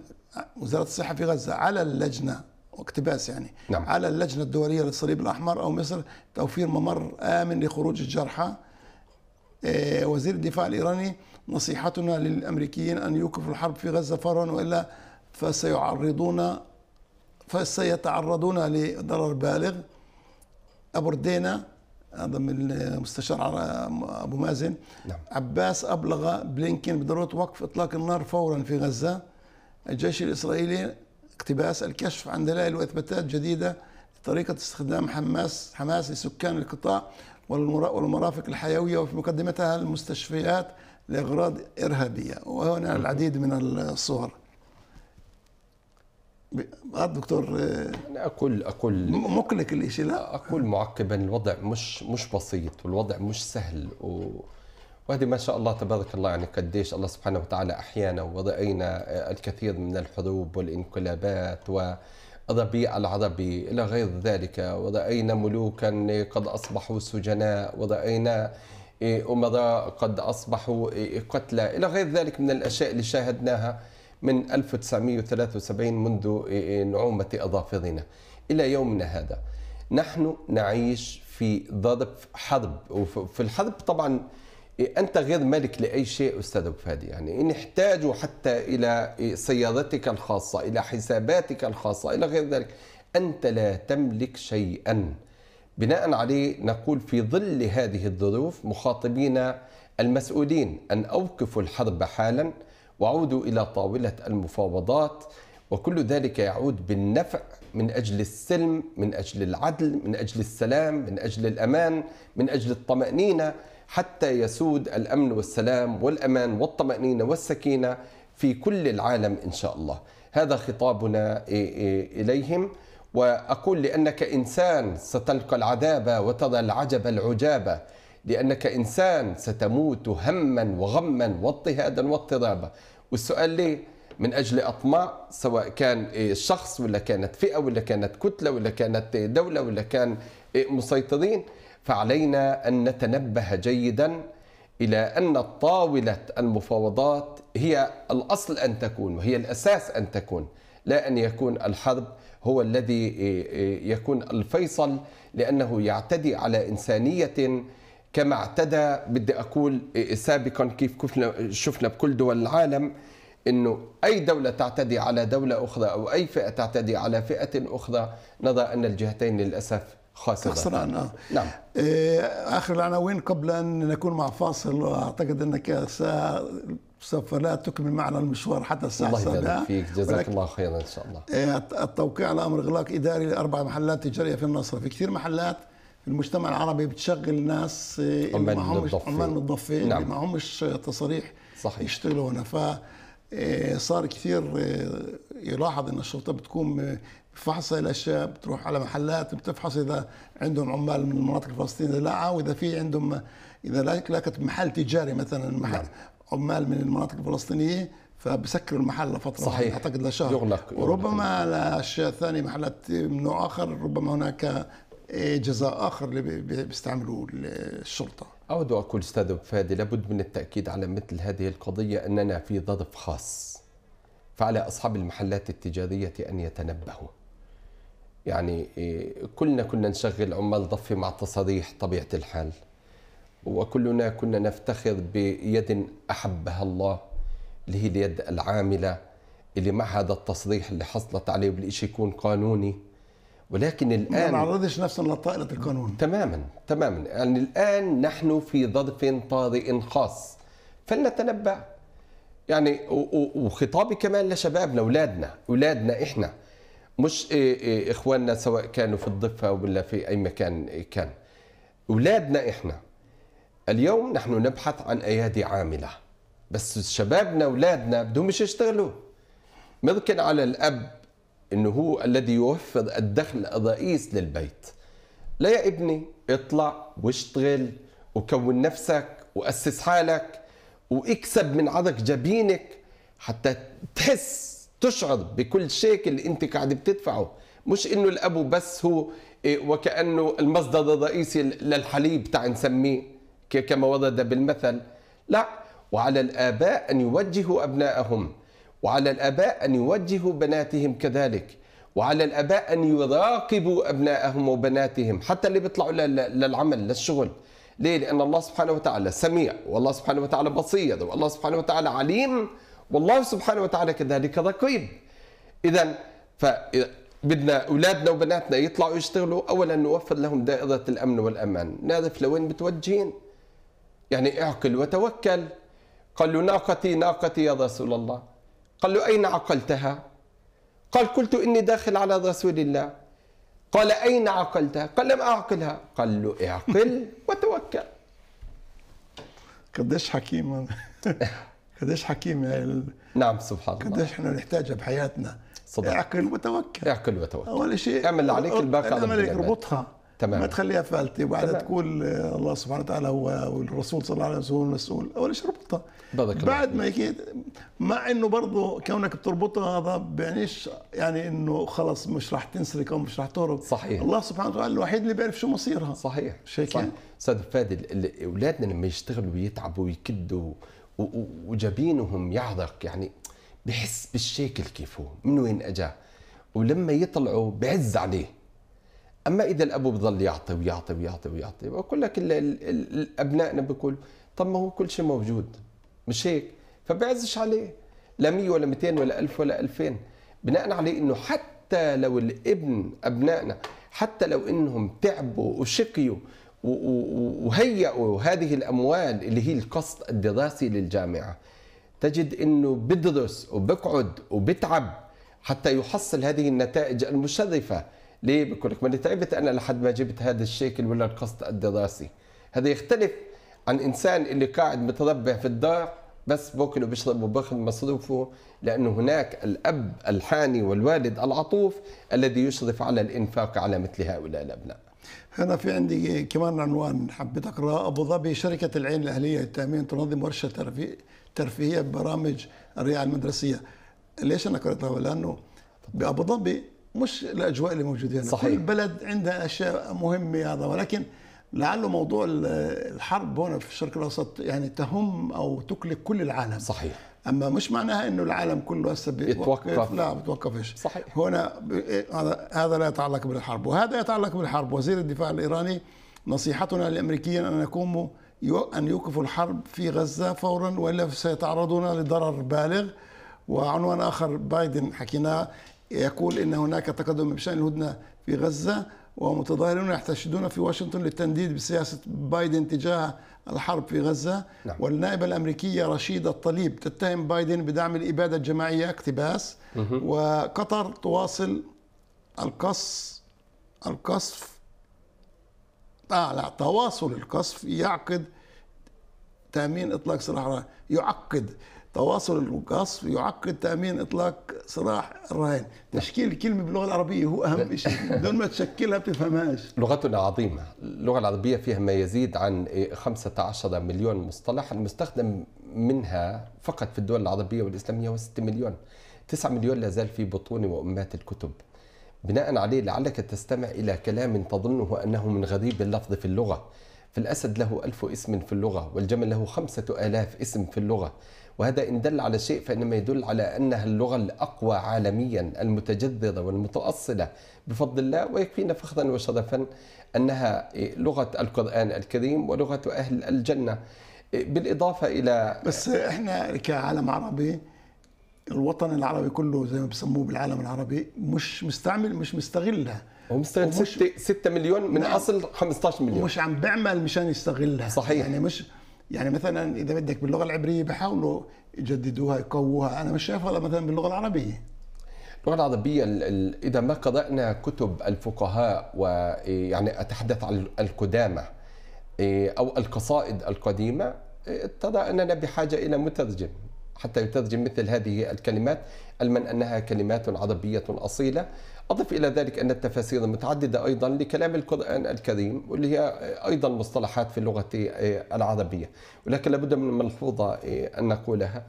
وزاره الصحه في غزه على اللجنه واقتباس يعني نعم. على اللجنه الدوليه للصليب الاحمر او مصر توفير ممر امن لخروج الجرحى آه، وزير الدفاع الايراني نصيحتنا للامريكيين ان يوقفوا الحرب في غزه فورا والا فسيعرضون فسيتعرضون لضرر بالغ أبردينا هذا من المستشار ابو مازن نعم. عباس ابلغ بلينكن بضروره وقف اطلاق النار فورا في غزه الجيش الاسرائيلي اقتباس الكشف عن دلائل واثباتات جديده لطريقه استخدام حماس حماس لسكان القطاع والمرافق الحيويه وفي مقدمتها المستشفيات لاغراض ارهابيه وهنا العديد من الصور آه، دكتور انا آه، يعني اقول اقول مقلق الشيء لا اقول معقبا الوضع مش مش بسيط والوضع مش سهل و وهذه ما شاء الله تبارك الله يعني قديش الله سبحانه وتعالى احيانا ورأينا آه، الكثير من الحروب والانقلابات و الربيع العربي إلى غير ذلك ورأينا ملوكا قد أصبحوا سجناء ورأينا أمراء قد أصبحوا قتلى إلى غير ذلك من الأشياء اللي شاهدناها من 1973 منذ إيه، إيه، نعومة أظافرنا إلى يومنا هذا نحن نعيش في ظرف حرب وفي الحرب طبعا إيه، أنت غير ملك لأي شيء أستاذ أبو فادي يعني إن احتاجوا حتى إلى سيارتك الخاصة إلى حساباتك الخاصة إلى غير ذلك أنت لا تملك شيئا بناء عليه نقول في ظل هذه الظروف مخاطبين المسؤولين أن أوقفوا الحرب حالا وعودوا إلى طاولة المفاوضات وكل ذلك يعود بالنفع من أجل السلم من أجل العدل من أجل السلام من أجل الأمان من أجل الطمأنينة حتى يسود الأمن والسلام والأمان والطمأنينة والسكينة في كل العالم إن شاء الله هذا خطابنا إليهم وأقول لأنك إنسان ستلقى العذاب وتضع العجب العجابة لأنك إنسان ستموت هما وغما واضطهادا واضطرابا والسؤال ليه؟ من أجل أطماع سواء كان إيه، شخص ولا كانت فئة ولا كانت كتلة ولا كانت إيه، دولة ولا كان إيه، مسيطرين فعلينا أن نتنبه جيدا إلى أن طاولة المفاوضات هي الأصل أن تكون وهي الأساس أن تكون لا أن يكون الحرب هو الذي يكون الفيصل لأنه يعتدي على إنسانية كما اعتدى بدي اقول سابقا كيف كفنا شفنا بكل دول العالم انه اي دوله تعتدي على دوله اخرى او اي فئه تعتدي على فئه اخرى نرى ان الجهتين للاسف خاسران خسران آه. نعم إيه، اخر العناوين قبل ان نكون مع فاصل واعتقد انك سوف لا تكمل معنا المشوار حتى الساعه الله يبارك فيك جزاك الله خيرا ان شاء الله إيه، التوقيع على امر اغلاق اداري لاربع محلات تجاريه في النصر في كثير محلات المجتمع العربي بتشغل ناس آه، عمال من الضفه نعم. اللي معهمش تصاريح صحيح. يشتغلوا هنا ف آه، صار كثير آه، يلاحظ ان الشرطه بتقوم بفحص الاشياء بتروح على محلات بتفحص اذا عندهم عمال من المناطق الفلسطينيه لا واذا في عندهم اذا لقت محل تجاري مثلا محل نعم. عمال من المناطق الفلسطينيه فبسكر المحل لفتره صحيح اعتقد لشهر يغلق وربما لاشياء ثانيه محلات من نوع اخر ربما هناك إيه، جزاء اخر اللي بيستعملوه الشرطه. اود اقول استاذ فادي لابد من التاكيد على مثل هذه القضيه اننا في ظرف خاص. فعلى اصحاب المحلات التجاريه ان يتنبهوا. يعني إيه، كلنا كنا نشغل عمال ضفه مع تصاريح طبيعه الحال. وكلنا كنا نفتخر بيد احبها الله اللي هي اليد العامله اللي مع هذا التصريح اللي حصلت عليه بالشيء يكون قانوني ولكن الان ما نعرضش نفسنا لطائله القانون تماما تماما يعني الان نحن في ظرف طارئ خاص فلنتنبأ يعني وخطابي كمان لشبابنا اولادنا اولادنا احنا مش اخواننا سواء كانوا في الضفه ولا في اي مكان كان اولادنا احنا اليوم نحن نبحث عن ايادي عامله بس شبابنا اولادنا بدهم مش يشتغلوا ممكن على الاب انه هو الذي يوفر الدخل الرئيس للبيت لا يا ابني اطلع واشتغل وكون نفسك واسس حالك واكسب من عرق جبينك حتى تحس تشعر بكل شيكل اللي انت قاعد بتدفعه مش انه الابو بس هو إيه، وكانه المصدر الرئيسي للحليب تاع نسميه كما ورد بالمثل لا وعلى الاباء ان يوجهوا ابنائهم وعلى الآباء أن يوجهوا بناتهم كذلك وعلى الآباء أن يراقبوا أبنائهم وبناتهم حتى اللي بيطلعوا للعمل للشغل ليه؟ لأن الله سبحانه وتعالى سميع والله سبحانه وتعالى بصير والله سبحانه وتعالى عليم والله سبحانه وتعالى كذلك رقيب إذا فبدنا أولادنا وبناتنا يطلعوا يشتغلوا أولا نوفر لهم دائرة الأمن والأمان نعرف لوين متوجهين يعني اعقل وتوكل قال له ناقتي ناقتي يا رسول الله قال له أين عقلتها قال قلت إني داخل على رسول الله قال أين عقلتها قال لم أعقلها قال له اعقل وتوكل قديش حكيم قديش حكيم ال... نعم سبحان الله قديش احنا نحتاجها بحياتنا صدق اعقل وتوكل اعقل وتوكل اول شيء اعمل اللي عليك الباقي اعمل عليك ربطها تمام ما تخليها فالتي وبعدها تقول آه، الله سبحانه وتعالى هو والرسول صلى الله عليه وسلم هو المسؤول اول اربطها بعد ما هيك مع انه برضه كونك بتربطها هذا بيعنيش يعني انه خلص مش راح تنسرق او مش راح تهرب صحيح الله سبحانه وتعالى الوحيد اللي بيعرف شو مصيرها صحيح شايف يعني؟ صحيح استاذ فادي اولادنا لما يشتغلوا ويتعبوا ويكدوا وجبينهم يعرق يعني بحس بالشكل كيف هو من وين اجى ولما يطلعوا بعز عليه اما اذا الابو بضل يعطي ويعطي ويعطي ويعطي بقول لك ابنائنا بيقول طب ما هو كل شيء موجود مش هيك فبعزش عليه لا 100 ولا 200 ولا 1000 ولا 2000 بناء عليه انه حتى لو الابن ابنائنا حتى لو انهم تعبوا وشقيوا وهيئوا هذه الاموال اللي هي القسط الدراسي للجامعه تجد انه بدرس وبقعد وبتعب حتى يحصل هذه النتائج المشرفه ليه بقول لك ما تعبت انا لحد ما جبت هذا الشكل ولا القسط الدراسي هذا يختلف عن انسان اللي قاعد متربع في الدار بس باكل وبشرب وباخذ مصروفه لانه هناك الاب الحاني والوالد العطوف الذي يشرف على الانفاق على مثل هؤلاء الابناء. هنا في عندي كمان عنوان حبيت اقراه ابو ظبي شركه العين الاهليه للتامين تنظم ورشه ترفيهيه ببرامج الرعايه المدرسيه. ليش انا قريتها؟ لانه بابو ظبي مش الاجواء اللي موجوده هنا صحيح. كل بلد عندها اشياء مهمه هذا ولكن لعله موضوع الحرب هنا في الشرق الاوسط يعني تهم او تكلك كل العالم صحيح اما مش معناها انه العالم كله هسه بيتوقف لا بتوقفش صحيح هنا هذا لا يتعلق بالحرب وهذا يتعلق بالحرب وزير الدفاع الايراني نصيحتنا للامريكيين ان يقوموا ان يوقفوا الحرب في غزه فورا والا سيتعرضون لضرر بالغ وعنوان اخر بايدن حكيناه يقول ان هناك تقدم بشان الهدنه في غزه ومتظاهرون يحتشدون في واشنطن للتنديد بسياسه بايدن تجاه الحرب في غزه نعم. والنائبه الامريكيه رشيده الطليب تتهم بايدن بدعم الاباده الجماعيه اقتباس وقطر تواصل القصف القصف آه لا تواصل القصف يعقد تامين اطلاق سراح يعقد تواصل القصف يعقد تامين اطلاق سراح الرهائن تشكيل الكلمه باللغه العربيه هو اهم شيء بدون ما تشكلها بتفهمهاش لغتنا عظيمه اللغه العربيه فيها ما يزيد عن 15 مليون مصطلح المستخدم منها فقط في الدول العربيه والاسلاميه هو 6 مليون 9 مليون لا زال في بطون وامهات الكتب بناء عليه لعلك تستمع الى كلام تظنه انه من غريب اللفظ في اللغه فالأسد له ألف اسم في اللغة والجمل له خمسة آلاف اسم في اللغة وهذا إن دل على شيء فإنما يدل على أنها اللغة الأقوى عالميا المتجذرة والمتأصلة بفضل الله ويكفينا فخرا وشرفا أنها لغة القرآن الكريم ولغة أهل الجنة بالإضافة إلى بس إحنا كعالم عربي الوطن العربي كله زي ما بسموه بالعالم العربي مش مستعمل مش مستغلها ومستغل 6 مليون من نعم. اصل 15 مليون مش عم بيعمل مشان يستغلها صحيح يعني مش يعني مثلا اذا بدك باللغه العبريه بحاولوا يجددوها يقووها انا مش شايفها مثلا باللغه العربيه اللغه العربيه اذا ما قرانا كتب الفقهاء ويعني إيه اتحدث عن القدامى إيه او القصائد القديمه إيه ترى اننا بحاجه الى مترجم حتى يترجم مثل هذه الكلمات علما انها كلمات عربيه اصيله أضف إلى ذلك أن التفاسير متعددة أيضا لكلام القرآن الكريم واللي هي أيضا مصطلحات في اللغة آه، العربية ولكن لابد من ملحوظة آه، أن نقولها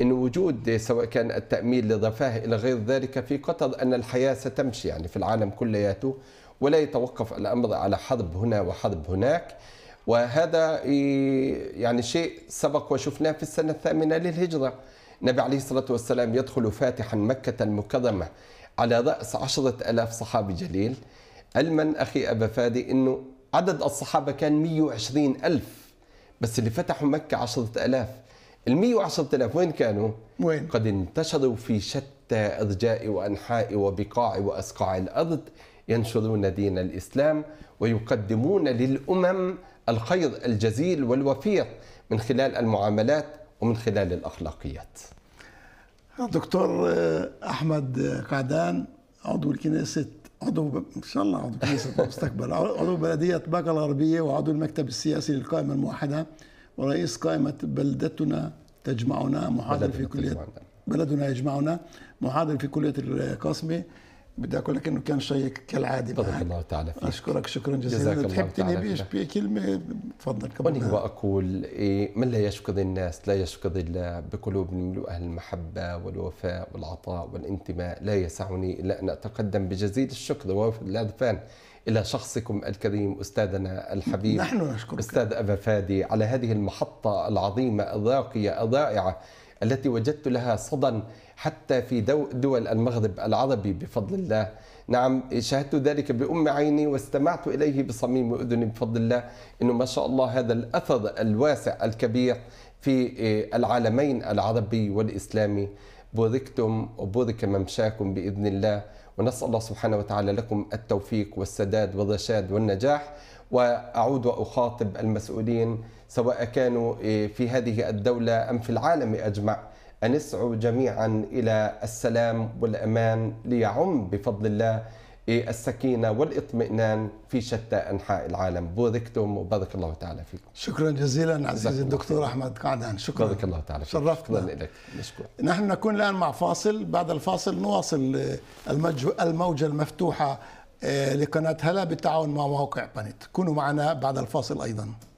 ان وجود آه، سواء كان التامين للرفاه الى غير ذلك في قطر ان الحياه ستمشي يعني في العالم كلياته ولا يتوقف الامر على حرب هنا وحرب هناك وهذا يعني شيء سبق وشفناه في السنه الثامنه للهجره النبي عليه الصلاه والسلام يدخل فاتحا مكه المكرمه على رأس عشرة ألاف صحابي جليل علما أخي أبا فادي أنه عدد الصحابة كان 120 ألف بس اللي فتحوا مكة عشرة ألاف ال 110 ألاف وين كانوا؟ وين؟ قد انتشروا في شتى أرجاء وأنحاء وبقاع وأسقاع الأرض ينشرون دين الإسلام ويقدمون للأمم الخير الجزيل والوفير من خلال المعاملات ومن خلال الأخلاقيات الدكتور آه، احمد قعدان آه، عضو الكنيسة عضو ب... ان شاء الله عضو الكنيسة المستقبل عضو بلدية باقة الغربية وعضو المكتب السياسي للقائمة الموحدة ورئيس قائمة بلدتنا تجمعنا محاضر في كلية بلدنا يجمعنا محاضر في كلية القاسمة بدي اقول لك انه كان شيك كالعاده بارك الله تعالى فيك اشكرك شكرا جزيلا تحبتني بيش بكلمه تفضل كمان واقول إيه من لا يشكر الناس لا يشكر الله بقلوب مملوءه المحبه والوفاء والعطاء والانتماء لا يسعني الا ان اتقدم بجزيل الشكر والعرفان الى شخصكم الكريم استاذنا الحبيب نحن نشكرك استاذ ابا فادي على هذه المحطه العظيمه الراقيه الرائعه التي وجدت لها صدى حتى في دول المغرب العربي بفضل الله نعم شاهدت ذلك بأم عيني واستمعت إليه بصميم أذني بفضل الله أنه ما شاء الله هذا الأثر الواسع الكبير في إيه، العالمين العربي والإسلامي بوركتم وبورك ممشاكم بإذن الله ونسأل الله سبحانه وتعالى لكم التوفيق والسداد والرشاد والنجاح وأعود وأخاطب المسؤولين سواء كانوا إيه، في هذه الدولة أم في العالم أجمع أن جميعا إلى السلام والأمان ليعم بفضل الله إيه، السكينة والاطمئنان في شتى أنحاء العالم بوركتم وبارك الله تعالى فيكم شكرا جزيلا عزيزي الدكتور أحمد قعدان شكرا بارك الله تعالى فيك شرفتنا شكرا لك مشكور نحن نكون الآن مع فاصل بعد الفاصل نواصل آه، الموجة المفتوحة آه، لقناة هلا بالتعاون مع موقع بانيت كونوا معنا بعد الفاصل أيضا